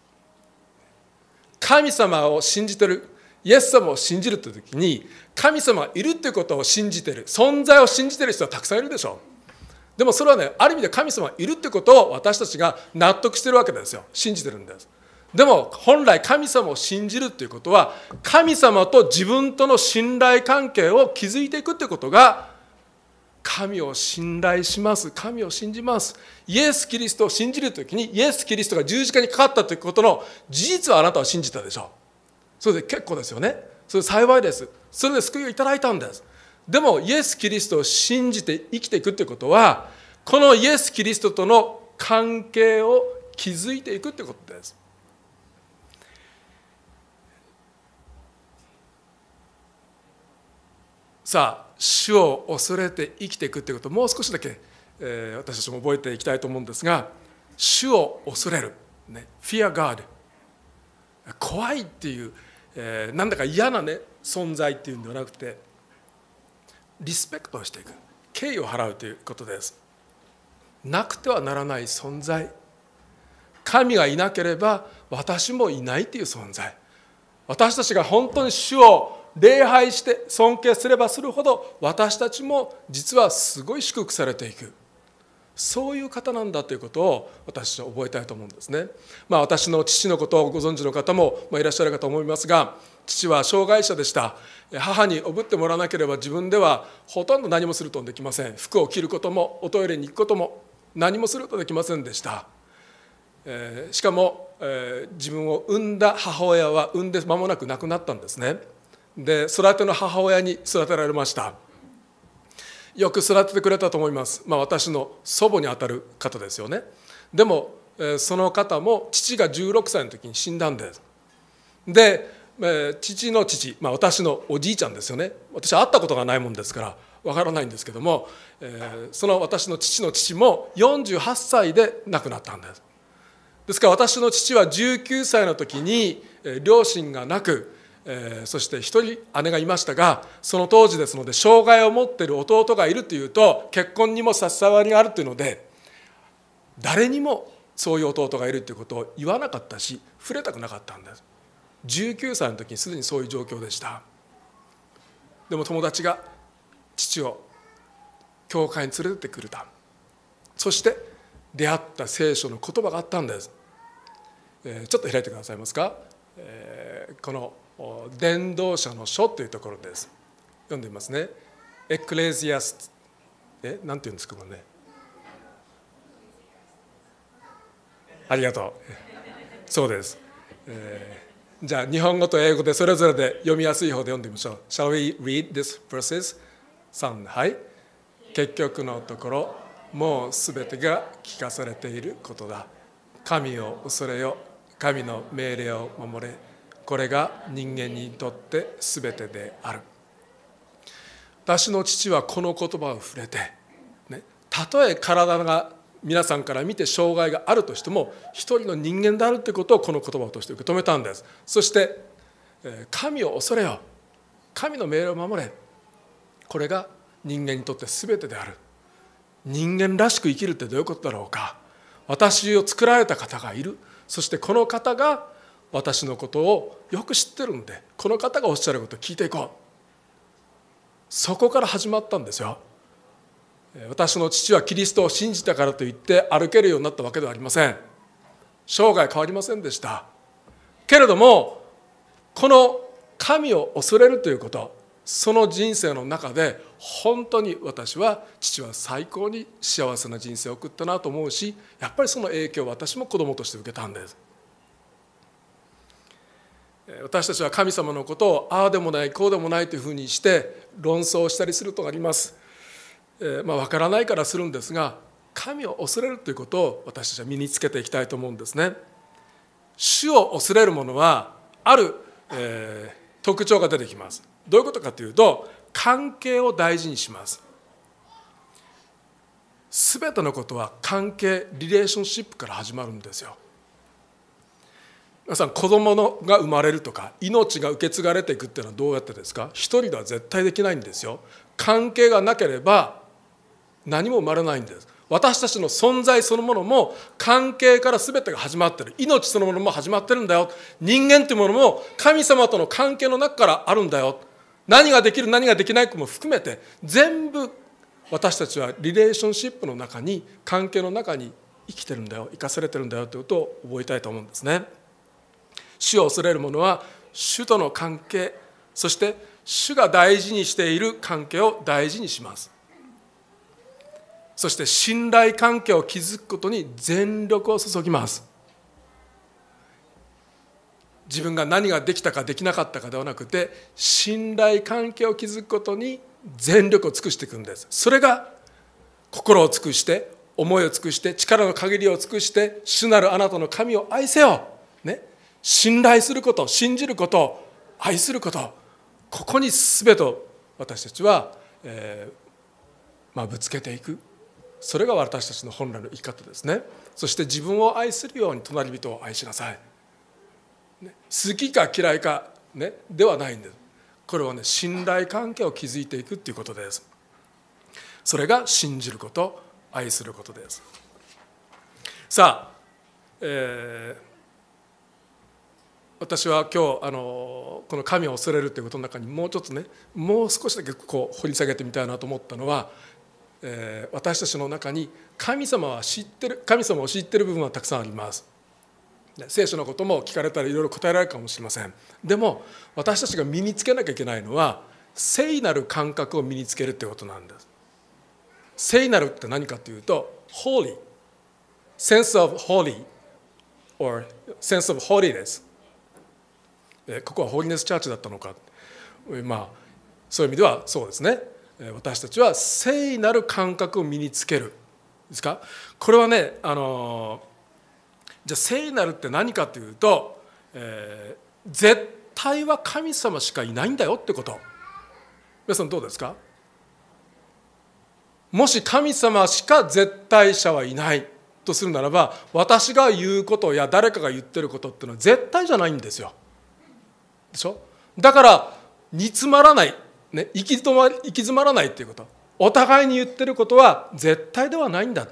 神様を信じてるイエス様を信じるという時に神様がいるということを信じてる存在を信じてる人はたくさんいるでしょうでもそれはねある意味で神様がいるってことを私たちが納得してるわけですよ信じてるんですでも本来神様を信じるということは神様と自分との信頼関係を築いていくということが神を信頼します神を信じますイエス・キリストを信じる時にイエス・キリストが十字架にかかったということの事実はあなたは信じたでしょうそれで結構ですよねそれ幸いですそれで救いをいただいたんですでもイエス・キリストを信じて生きていくということはこのイエス・キリストとの関係を築いていくということですさあ主を恐れて生きていくということをもう少しだけ、えー、私たちも覚えていきたいと思うんですが主を恐れる、ね、Fear God 怖いっていう、えー、なんだか嫌なね存在っていうんではなくてリスペクトをしていく敬意を払うということですなくてはならない存在神がいなければ私もいないという存在私たちが本当に主を礼拝して尊敬すればするほど私たちも実はすごい祝福されていくそういう方なんだということを私は覚えたいと思うんですね。まあ、私の父のことをご存知の方もいらっしゃるかと思いますが父は障害者でした母におぶってもらわなければ自分ではほとんど何もするとできません服を着ることもおトイレに行くことも何もするとできませんでした。えしかも、えー、自分を産んだ母親は産んで間もなく亡くなったんですね。で育ての母親に育てられましたよく育ててくれたと思います、まあ、私の祖母にあたる方ですよねでもその方も父が16歳の時に死んだんですで父の父、まあ、私のおじいちゃんですよね私は会ったことがないもんですからわからないんですけども、えその私の父の父も48歳で亡くなったんですですから私の父は19歳の時に両親が亡くえー、そして一人姉がいましたがその当時ですので障害を持ってる弟がいるというと結婚にも差し障りがあるというので誰にもそういう弟がいるということを言わなかったし触れたくなかったんです19歳の時にすでにそういう状況でしたでも友達が父を教会に連れてってくれたそして出会った聖書の言葉があったんです、えー、ちょっと開いてくださいますか、えー、この「伝道者の書というところです読んでみますねエクレジアスえなんて言うんですかこれねありがとうそうです、えー、じゃあ日本語と英語でそれぞれで読みやすい方で読んでみましょう Shall we read this verses? ん、はい結局のところもうすべてが聞かされていることだ神を恐れよ神の命令を守れこれが人間にとって全てである私の父はこの言葉を触れて、ね、たとえ体が皆さんから見て障害があるとしても一人の人間であるということをこの言葉として受け止めたんですそして神を恐れよ神の命令を守れこれが人間にとって全てである人間らしく生きるってどういうことだろうか私を作られた方がいるそしてこの方が私のことをよく知ってるんでこの方がおっしゃることを聞いていこうそこから始まったんですよ私の父はキリストを信じたからといって歩けるようになったわけではありません生涯変わりませんでしたけれどもこの神を恐れるということその人生の中で本当に私は父は最高に幸せな人生を送ったなと思うしやっぱりその影響を私も子供として受けたんです私たちは神様のことをああでもないこうでもないというふうにして論争したりするとあります。えまあ、分からないからするんですが神を恐れるということを私たちは身につけていきたいと思うんですね。主を恐れる者はある、えー、特徴が出てきます。どういうことかというと関係を大事にします。すべてのことは関係リレーションシップから始まるんですよ。皆さん子供のが生まれるとか命が受け継がれていくっていうのはどうやってですか一人では絶対できないんですよ関係がなければ何も生まれないんです私たちの存在そのものも関係から全てが始まってる命そのものも始まってるんだよ人間というものも神様との関係の中からあるんだよ何ができる何ができないかも含めて全部私たちはリレーションシップの中に関係の中に生きてるんだよ生かされてるんだよということを覚えたいと思うんですね。主を恐れる者は主との関係そして主が大事にしている関係を大事にしますそして信頼関係を築くことに全力を注ぎます自分が何ができたかできなかったかではなくて信頼関係を築くことに全力を尽くしていくんですそれが心を尽くして思いを尽くして力の限りを尽くして主なるあなたの神を愛せよ信頼すること信じること愛することここに全てを私たちは、えー、まあ、ぶつけていくそれが私たちの本来の生き方ですねそして自分を愛するように隣人を愛しなさい、ね、好きか嫌いか、ね、ではないんですこれはね信頼関係を築いていくっていうことですそれが信じること愛することですさあ、えー私は今日あのこの神を恐れるということの中にもうちょっとねもう少しだけこう掘り下げてみたいなと思ったのは、えー、私たちの中に神様は知ってる神様を知ってる部分はたくさんあります。聖書のことも聞かれたらいろいろ答えられるかもしれません。でも私たちが身につけなきゃいけないのは聖なる感覚を身につけるってことなんです。聖なるって何かというと holy sense of holy or sense of holiness ここはホーリネスチャーチだったのかまあそういう意味ではそうですね私たちは聖なる感覚を身につけるですかこれはねあのじゃあ聖なるって何かというと、えー、絶対は神様しかいないんだよってこと皆さんどうですかもし神様しか絶対者はいないとするならば私が言うことや誰かが言ってることっていうのは絶対じゃないんですよ。でしょだから煮詰まらない、ね、行き止ま行き詰まらないっていうことお互いに言ってることは絶対ではないんだ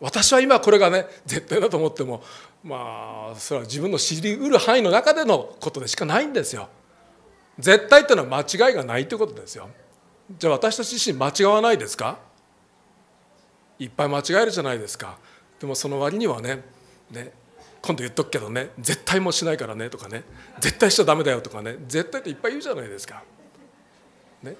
私は今これがね絶対だと思ってもまあそれは自分の知りうる範囲の中でのことでしかないんですよ。絶対っていうのは間違いがないということですよ。じゃあ私たち自身間違わないですかいっぱい間違えるじゃないですか。でもその割にはねね今度言っとくけどね絶対もしないからねとかね絶対しちゃだめだよとかね絶対っていっぱい言うじゃないですか。ね、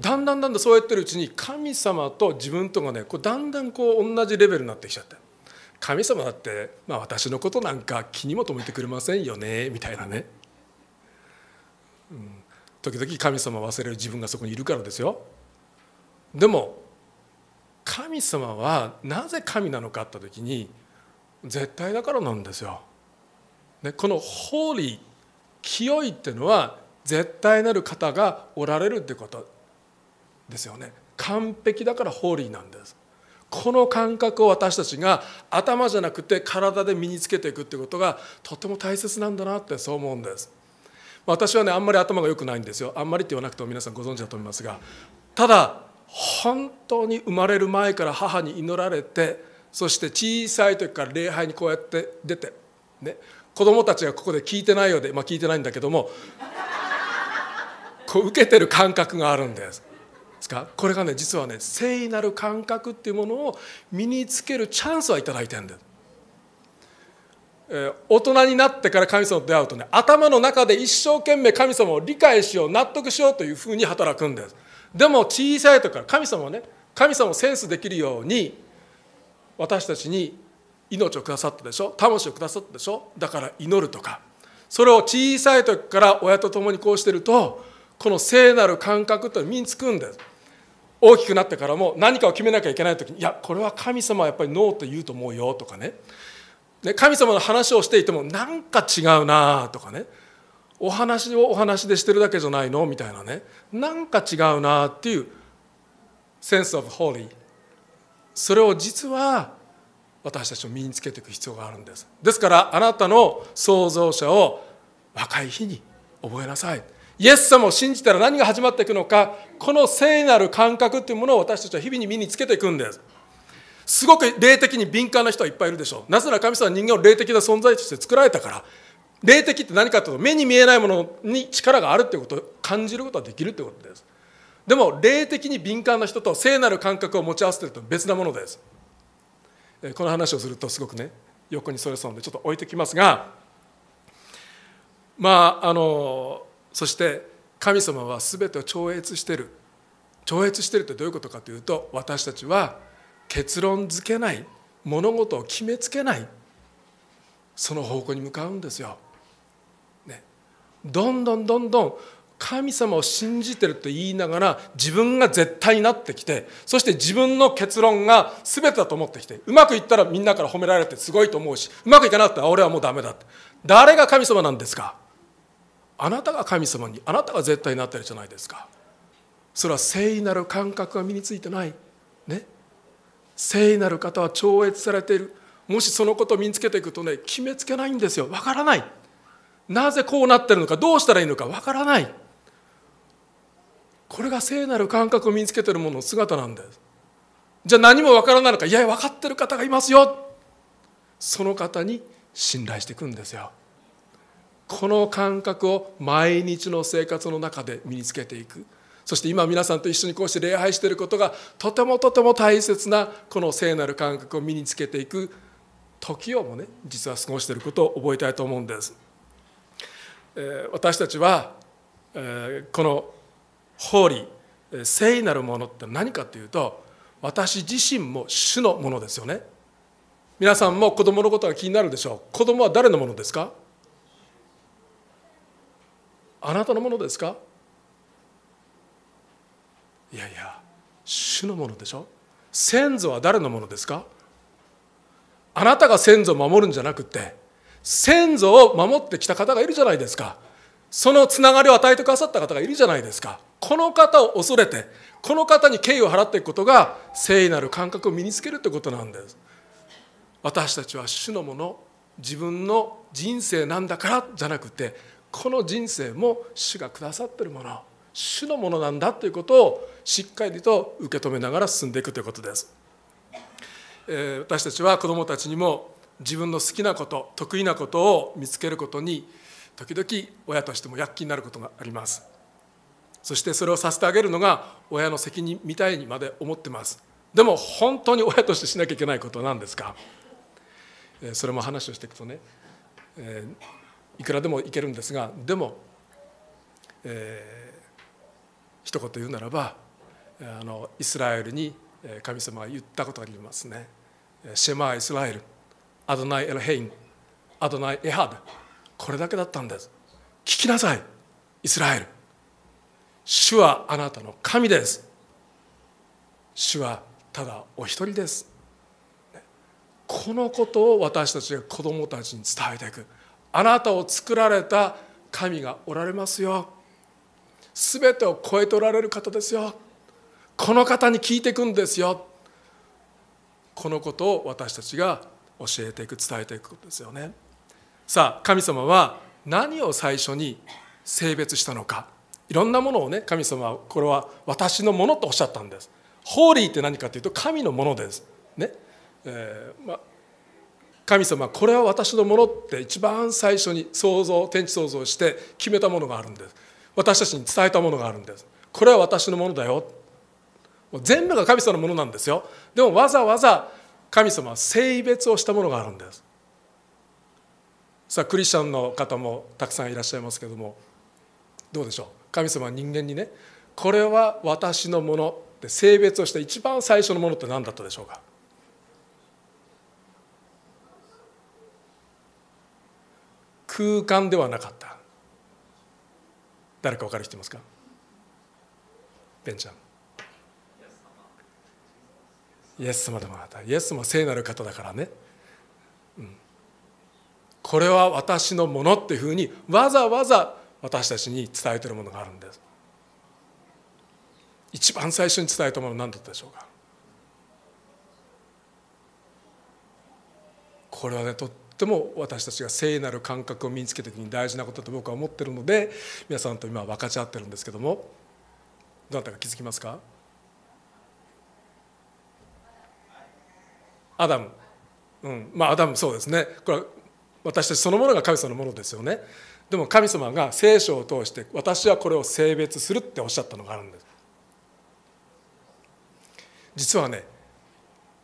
だんだんだんだんそうやってるうちに神様と自分とがねこうだんだんこう同じレベルになってきちゃって神様だって、まあ、私のことなんか気にも留めてくれませんよねみたいなね、うん、時々神様忘れる自分がそこにいるからですよでも神様はなぜ神なのかあった時に絶対だからなんですよ。ね、このホーリー清いっていうのは絶対なる方がおられるってことですよね完璧だからホーリーなんですこの感覚を私たちが頭じゃなくて体で身につけていくってことがとても大切なんだなってそう思うんです私はねあんまり頭が良くないんですよあんまりって言わなくても皆さんご存知だと思いますがただ本当に生まれる前から母に祈られてそして小さい時から礼拝にこうやって出て、ね、子供たちがここで聞いてないようで、まあ、聞いてないんだけどもこう受けてる感覚があるんですかこれがね実はね聖なる感覚っていうものを身につけるチャンスは頂いてるんです。えー、大人になってから神様と出会うとね頭の中で一生懸命神様を理解しよう納得しようというふうに働くんですでも小さい時から神様ね神様をセンスできるように私たちに命をくださったでしょ魂をくださったでしょだから祈るとかそれを小さい時から親と共にこうしてるとこの聖なる感覚というの身につくんです大きくなってからも何かを決めなきゃいけない時にいやこれは神様はやっぱりノーと言うと思うよとかねね神様の話をしていてもなんか違うなとかねお話をお話でしてるだけじゃないのみたいなねなんか違うなっていうセンスオブホーリーそれを実は私たちも身につけていく必要があるんですですからあなたの創造者を若い日に覚えなさいイエス様を信じたら何が始まっていくのかこの聖なる感覚というものを私たちは日々に身につけていくんですすごく霊的に敏感な人はいっぱいいるでしょうなぜなら神様は人間を霊的な存在として作られたから霊的って何かというと目に見えないものに力があるということを感じることができるということですでも霊的に敏感な人と聖なる感覚を持ち合わせてると別なものですこの話をするとすごくね横にそれそうなのでちょっと置いてきますがまああのそして神様は全てを超越してる超越してるってどういうことかというと私たちは結論づけない物事を決めつけないその方向に向かうんですよ。ね、どんどんどんどん神様を信じてると言いながら自分が絶対になってきてそして自分の結論が全てだと思ってきてうまくいったらみんなから褒められてすごいと思うしうまくいかなかったら俺はもうダメだって誰が神様なんですかあなたが神様にあなたが絶対になってるじゃないですかそれは誠意なる感覚が身についてないね聖なる方は超越されているもしそのことを身につけていくとね決めつけないんですよわからないなぜこうなってるのかどうしたらいいのかわからないこれが聖なる感覚を身につけてるものの姿なんですじゃあ何もわからないのかいや分かってる方がいますよその方に信頼していくんですよこの感覚を毎日の生活の中で身につけていくそして今皆さんと一緒にこうして礼拝していることがとてもとても大切なこの聖なる感覚を身につけていく時をもね実は過ごしていることを覚えたいと思うんです。えー、私たちは、えー、この法理聖なるものって何かというと私自身も主のものですよね皆さんも子供のことが気になるでしょう子供は誰のものですかあなたのものですかいやいや主のものでしょ先祖は誰のものですかあなたが先祖を守るんじゃなくて先祖を守ってきた方がいるじゃないですかそのつながりを与えてくださった方がいるじゃないですかこの方を恐れてこの方に敬意を払っていくことが聖なる感覚を身につけるということなんです私たちは主のもの自分の人生なんだからじゃなくてこの人生も主がくださってるもの主のものなんだということをしっかりと受け止めながら進んでいくということです、えー、私たちは子どもたちにも自分の好きなこと得意なことを見つけることに時々親としても躍起になることがありますそしてそれをさせてあげるのが親の責任みたいにまで思ってますでも本当に親としてしなきゃいけないことは何ですかそれも話をしていくとね、えー、いくらでもいけるんですがでも、えー、一言言うならばあのイスラエルに神様は言ったことがありますね「シェマーイスラエル」「アドナイ・エルヘイン」「アドナイ・エハブこれだけだったんです聞きなさいイスラエル主はあなたの神です主はただお一人ですこのことを私たちが子供たちに伝えていくあなたを作られた神がおられますよ全てを超えておられる方ですよこの方に聞いていくんですよこのことを私たちが教えていく伝えていくことですよねさあ神様は何を最初に性別したのかいろんなものをね神様はこれは私のものとおっしゃったんですホーリーって何かというと神のものですね、えー、ま神様これは私のものって一番最初に想像天地創造して決めたものがあるんです私たちに伝えたものがあるんですこれは私のものだよ全部が神様のものなんですよでもわざわざ神様は性別をしたものがあるんですさあクリスチャンの方もたくさんいらっしゃいますけどもどうでしょう神様は人間にねこれは私のものって性別をした一番最初のものって何だったでしょうか空間ではなかった誰か分かる人いますかベンちゃんイエス様でもあなたイエス様は聖なる方だからね、うん、これは私のものっていうふうにわざわざ私たちに伝えてるものがあるんです一番最初に伝えたものは何だったでしょうかこれはねとっても私たちが聖なる感覚を身につけた時に大事なことだと僕は思ってるので皆さんと今分かち合ってるんですけどもどなたか気づきますかアダム、うんまあ、アダムそうですねこれは私たちそのものが神様のものですよねでも神様が聖書を通して私はこれを性別するっておっしゃったのがあるんです実はね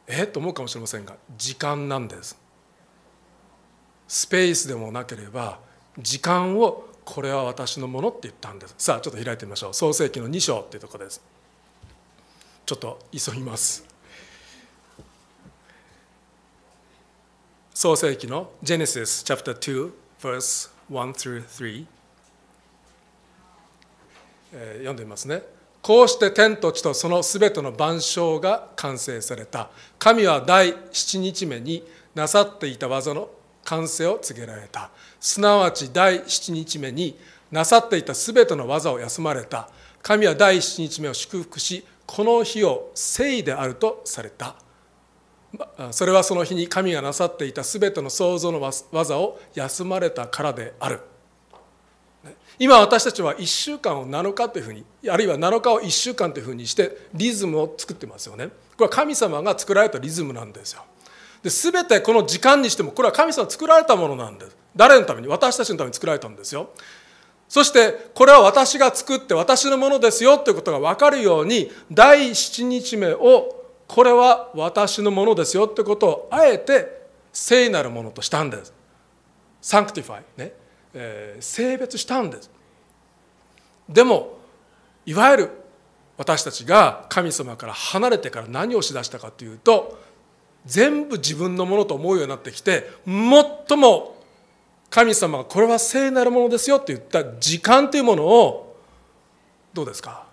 えっと思うかもしれませんが時間なんですスペースでもなければ時間をこれは私のものって言ったんですさあちょっと開いてみましょう創世記の2章っていうとこですちょっと急ぎます創世記のジェネシスチャプター2 verse 1 through 3、え読んでみますね。こうして天と地とそのすべての万象が完成された。神は第7日目になさっていた技の完成を告げられた。すなわち第7日目になさっていたすべての技を休まれた。神は第7日目を祝福し、この日を聖であるとされた。それはその日に神がなさっていたすべての創造の技を休まれたからである今私たちは1週間を7日というふうにあるいは7日を1週間というふうにしてリズムを作ってますよねこれは神様が作られたリズムなんですよでべてこの時間にしてもこれは神様が作られたものなんです誰のために私たちのために作られたんですよそしてこれは私が作って私のものですよということが分かるように第7日目をこれは私のものですよってことをあえて聖なるものとしたんですサンクティファイね、えー、性別したんですでもいわゆる私たちが神様から離れてから何をしだしたかというと全部自分のものと思うようになってきて最も神様がこれは聖なるものですよって言った時間というものをどうですか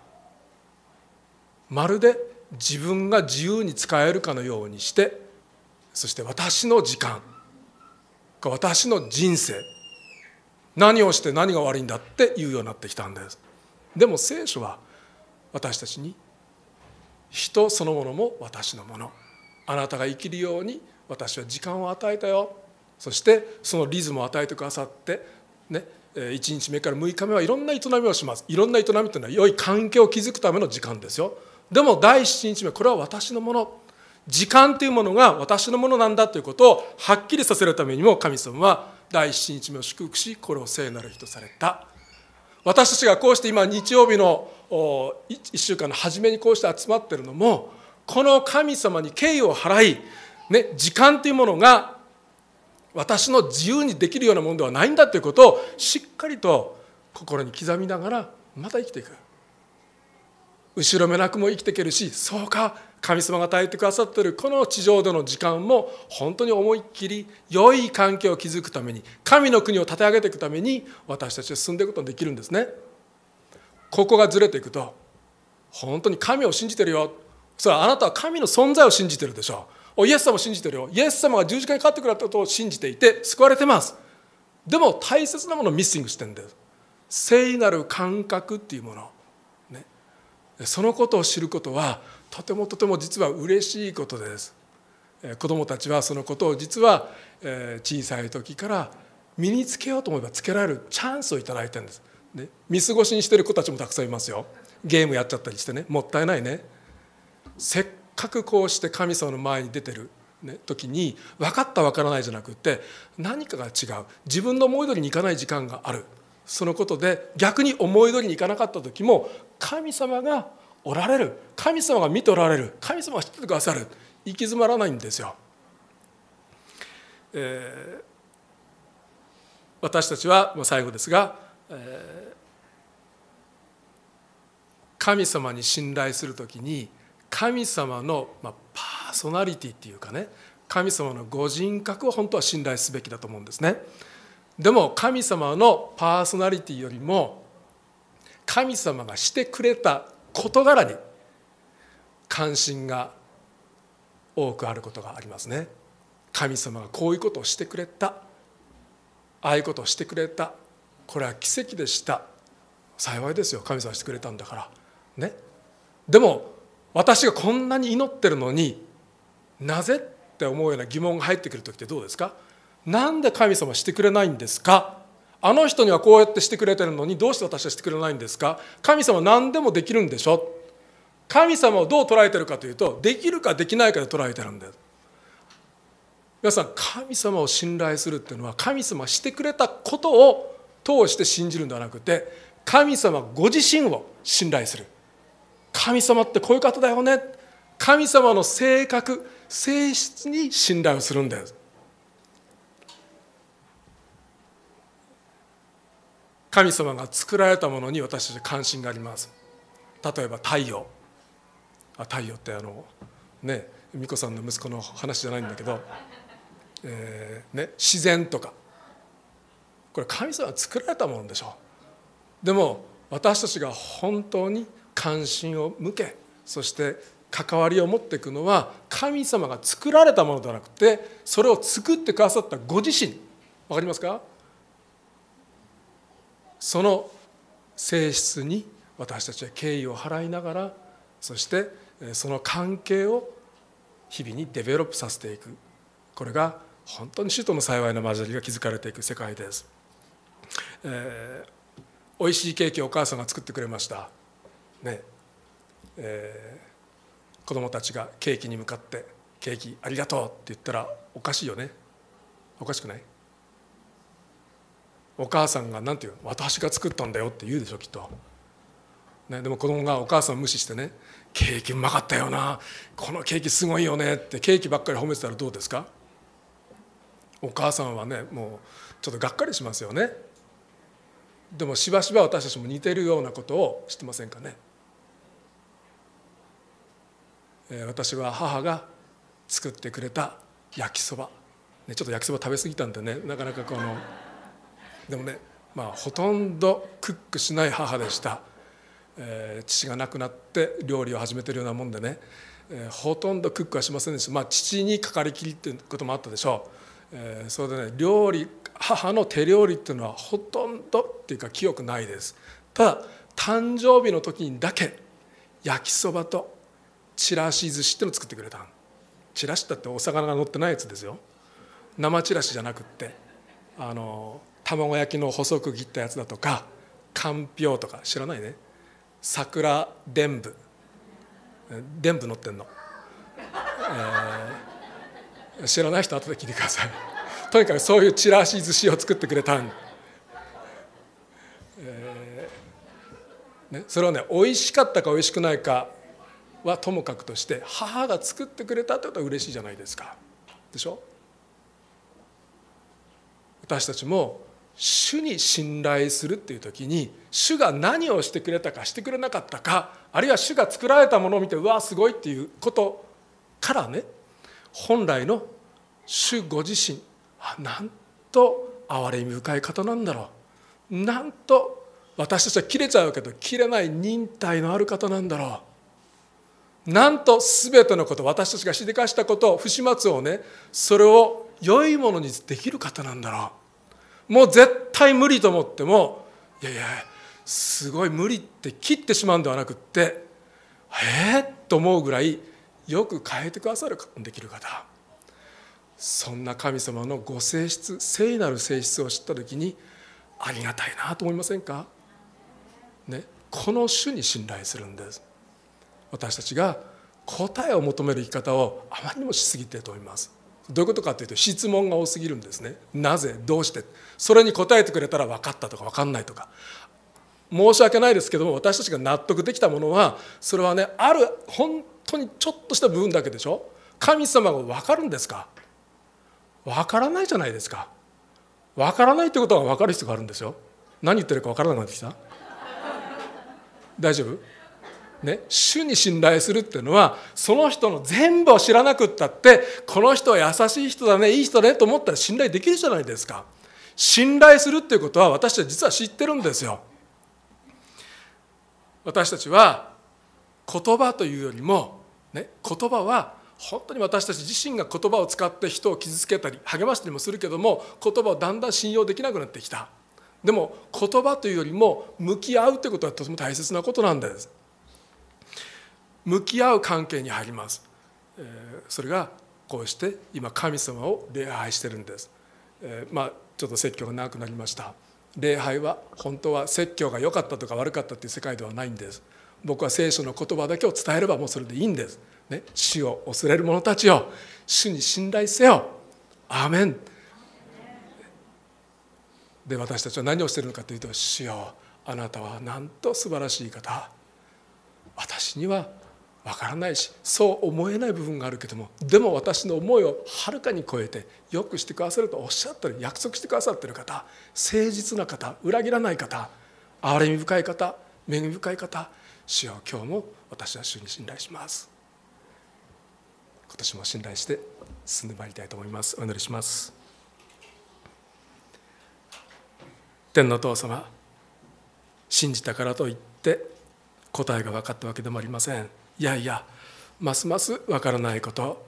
まるで自分が自由に使えるかのようにしてそして私の時間私の人生何をして何が悪いんだって言うようになってきたんですでも聖書は私たちに人そのものも私のものあなたが生きるように私は時間を与えたよそしてそのリズムを与えてくださってね1日目から6日目はいろんな営みをしますいろんな営みというのは良い関係を築くための時間ですよでも第七日目これは私のもの時間というものが私のものなんだということをはっきりさせるためにも神様は第七日目を祝福しこれを聖なる日とされた私たちがこうして今日曜日の1週間の初めにこうして集まっているのもこの神様に敬意を払い、ね、時間というものが私の自由にできるようなものではないんだということをしっかりと心に刻みながらまた生きていく。後ろめなくも生きていけるしそうか神様が与えてくださってるこの地上での時間も本当に思いっきり良い関係を築くために神の国を立て上げていくために私たちは進んでいくことができるんですね。ここがずれていくと本当に神を信じてるよそれはあなたは神の存在を信じてるでしょイエス様を信じてるよイエス様が十字架にかかってくれたことを信じていて救われてますでも大切なものをミッシングしてるんです聖なる感覚っていうものそのことを知ることはとてもとても実は嬉しいことです子どもたちはそのことを実は小さい時から身につけようと思えばつけられるチャンスをいただいてるんですで見過ごしにしてる子たちもたくさんいますよゲームやっちゃったりしてねもったいないねせっかくこうして神様の前に出てる、時に分かった分からないじゃなくて何かが違う自分の思い通りにいかない時間があるそのことで逆に思い通りにいかなかった時も神様がおられる神様が見ておられる神様が知ってくださる行き詰まらないんですよ。えー、私たちは、最後ですが、えー、神様に信頼する時に神様の、まあ、パーソナリティっていうかね神様のご人格を本当は信頼すべきだと思うんですね。でも神様のパーソナリティよりも神様がしてくれた事柄に関心が多くあることがありますね神様がこういうことをしてくれたああいうことをしてくれたこれは奇跡でした幸いですよ神様してくれたんだからねでも私がこんなに祈ってるのになぜって思うような疑問が入ってくる時ってどうですかなんで神様してくれないんですかあの人にはこうやってしてくれてるのにどうして私はしてくれないんですか神様何でもできるんでしょ神様をどう捉えてるかというとできるかできないかで捉えてるんです皆さん神様を信頼するっていうのは神様してくれたことを通して信じるんではなくて神様ご自身を信頼する神様ってこういう方だよね神様の性格性質に信頼をするんです神様が作られたものに私たち関心があります例えば太陽あ太陽ってあのね美子さんの息子の話じゃないんだけど、えーね、自然とかこれ神様が作られたものでしょでも私たちが本当に関心を向けそして関わりを持っていくのは神様が作られたものではなくてそれを作ってくださったご自身分かりますかその性質に私たちは敬意を払いながらそしてその関係を日々にデベロップさせていくこれが本当に首都の幸いの交わりが築かれていく世界です、えー、美味しいケーキをお母さんが作ってくれましたねえー、子供たちがケーキに向かって「ケーキありがとう」って言ったらおかしいよねおかしくないお母さんが何て言う私が作ったんだよって言うでしょきっと、ね、でも子供がお母さんを無視してねケーキうまかったよなこのケーキすごいよねってケーキばっかり褒めてたらどうですかお母さんはねもうちょっとがっかりしますよねでもしばしば私たちも似てるようなことを知ってませんかね私は母が作ってくれた焼きそば、ね、ちょっと焼きそば食べ過ぎたんでねなかなかこの。でもね、まあ、ほとんどクックしない母でした、えー、父が亡くなって料理を始めてるようなもんでね、えー、ほとんどクックはしませんでした、まあ、父にかかりきりっていうこともあったでしょう、えー、それでね料理母の手料理っていうのはほとんどっていうか記憶ないですただ誕生日の時にだけ焼きそばとちらし寿司っていうのを作ってくれたんらしシだってお魚が乗ってないやつですよ生ちらしじゃなくってあの卵焼きの細く切ったやつだとかかんぴょうとか知らないね桜でんぶでんぶ乗ってんの、えー、知らない人後で聞いてくださいとにかくそういうちらし寿司を作ってくれたん、えーね、それはね美味しかったか美味しくないかはともかくとして母が作ってくれたってことは嬉しいじゃないですかでしょ私たちも主に信頼するっていう時に主が何をしてくれたかしてくれなかったかあるいは主が作られたものを見てうわすごいっていうことからね本来の主ご自身あなんと哀れみ深い方なんだろうなんと私たちは切れちゃうけど切れない忍耐のある方なんだろうなんと全てのこと私たちがしでかしたこと不始末をねそれを良いものにできる方なんだろうもう絶対無理と思ってもいやいやすごい無理って切ってしまうんではなくってええと思うぐらいよく変えてくださるできる方そんな神様のご性質聖なる性質を知った時にありがたいなと思いませんか、ね、この主に信頼するんです私たちが答えを求める生き方をあまりにもしすぎてると思いますどういうことかというと質問が多すぎるんですねなぜどうしてそれに答えてくれたら分かったとか分かんないとか申し訳ないですけども私たちが納得できたものはそれはねある本当にちょっとした部分だけでしょ神様が分かるんですか分からないじゃないですか分からないってことは分かる必要があるんですよ何言ってるか分からなくなってきた大丈夫ね、主に信頼するっていうのはその人の全部を知らなくったってこの人は優しい人だねいい人だねと思ったら信頼できるじゃないですか信頼するっていうことは私たち実は知ってるんですよ私たちは言葉というよりも、ね、言葉は本当に私たち自身が言葉を使って人を傷つけたり励ましたりもするけども言葉をだんだん信用できなくなってきたでも言葉というよりも向き合うということはとても大切なことなんです向き合う関係に入りますそれがこうして今神様を礼拝してるんですまあちょっと説教が長くなりました礼拝は本当は説教が良かったとか悪かったっていう世界ではないんです僕は聖書の言葉だけを伝えればもうそれでいいんです、ね、主を恐れる者たちよ主に信頼せよアーメンで私たちは何をしているのかというと主よあなたはなんと素晴らしい方私にはわからないしそう思えない部分があるけどもでも私の思いをはるかに超えてよくしてくださるとおっしゃってる約束してくださってる方誠実な方裏切らない方憐れみ深い方恵み深い方主よ今日も私は主に信頼します今年も信頼して進んでまいりたいと思いますお祈りします天の父様信じたからといって答えが分かったわけでもありませんいやいやますます分からないこと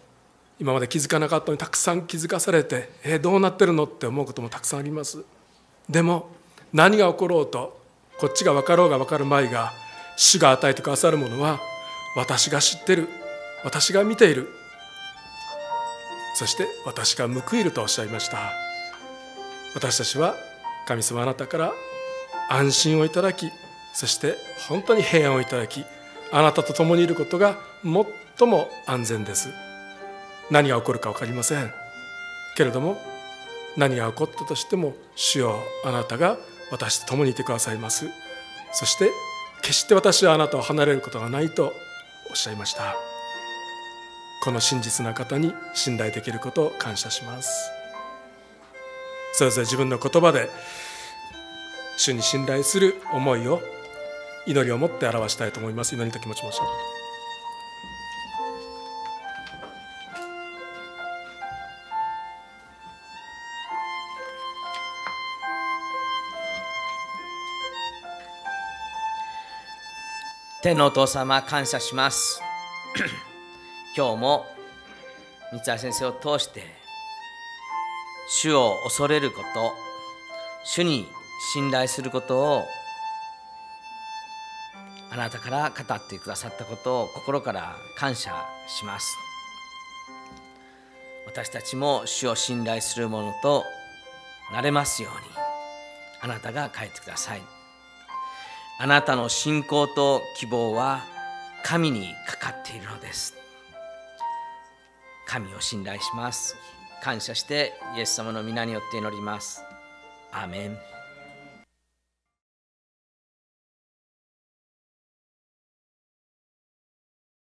今まで気づかなかったのにたくさん気づかされてえどうなってるのって思うこともたくさんありますでも何が起ころうとこっちが分かろうが分かるまいが主が与えてくださるものは私が知ってる私が見ているそして私が報いるとおっしゃいました私たちは神様あなたから安心をいただきそして本当に平安をいただきあなたと共にいることが最も安全です何が起こるか分かりませんけれども何が起こったとしても主よあなたが私と共にいてくださいますそして決して私はあなたを離れることがないとおっしゃいましたこの真実な方に信頼できることを感謝しますそれぞれ自分の言葉で主に信頼する思いを祈りを持って表したいと思います祈りと気持ちましょう天のお父様感謝します 今日も三橋先生を通して主を恐れること主に信頼することをなたから語ってくださったことを心から感謝します私たちも主を信頼するものとなれますようにあなたが帰ってくださいあなたの信仰と希望は神にかかっているのです神を信頼します感謝してイエス様の皆によって祈りますアメン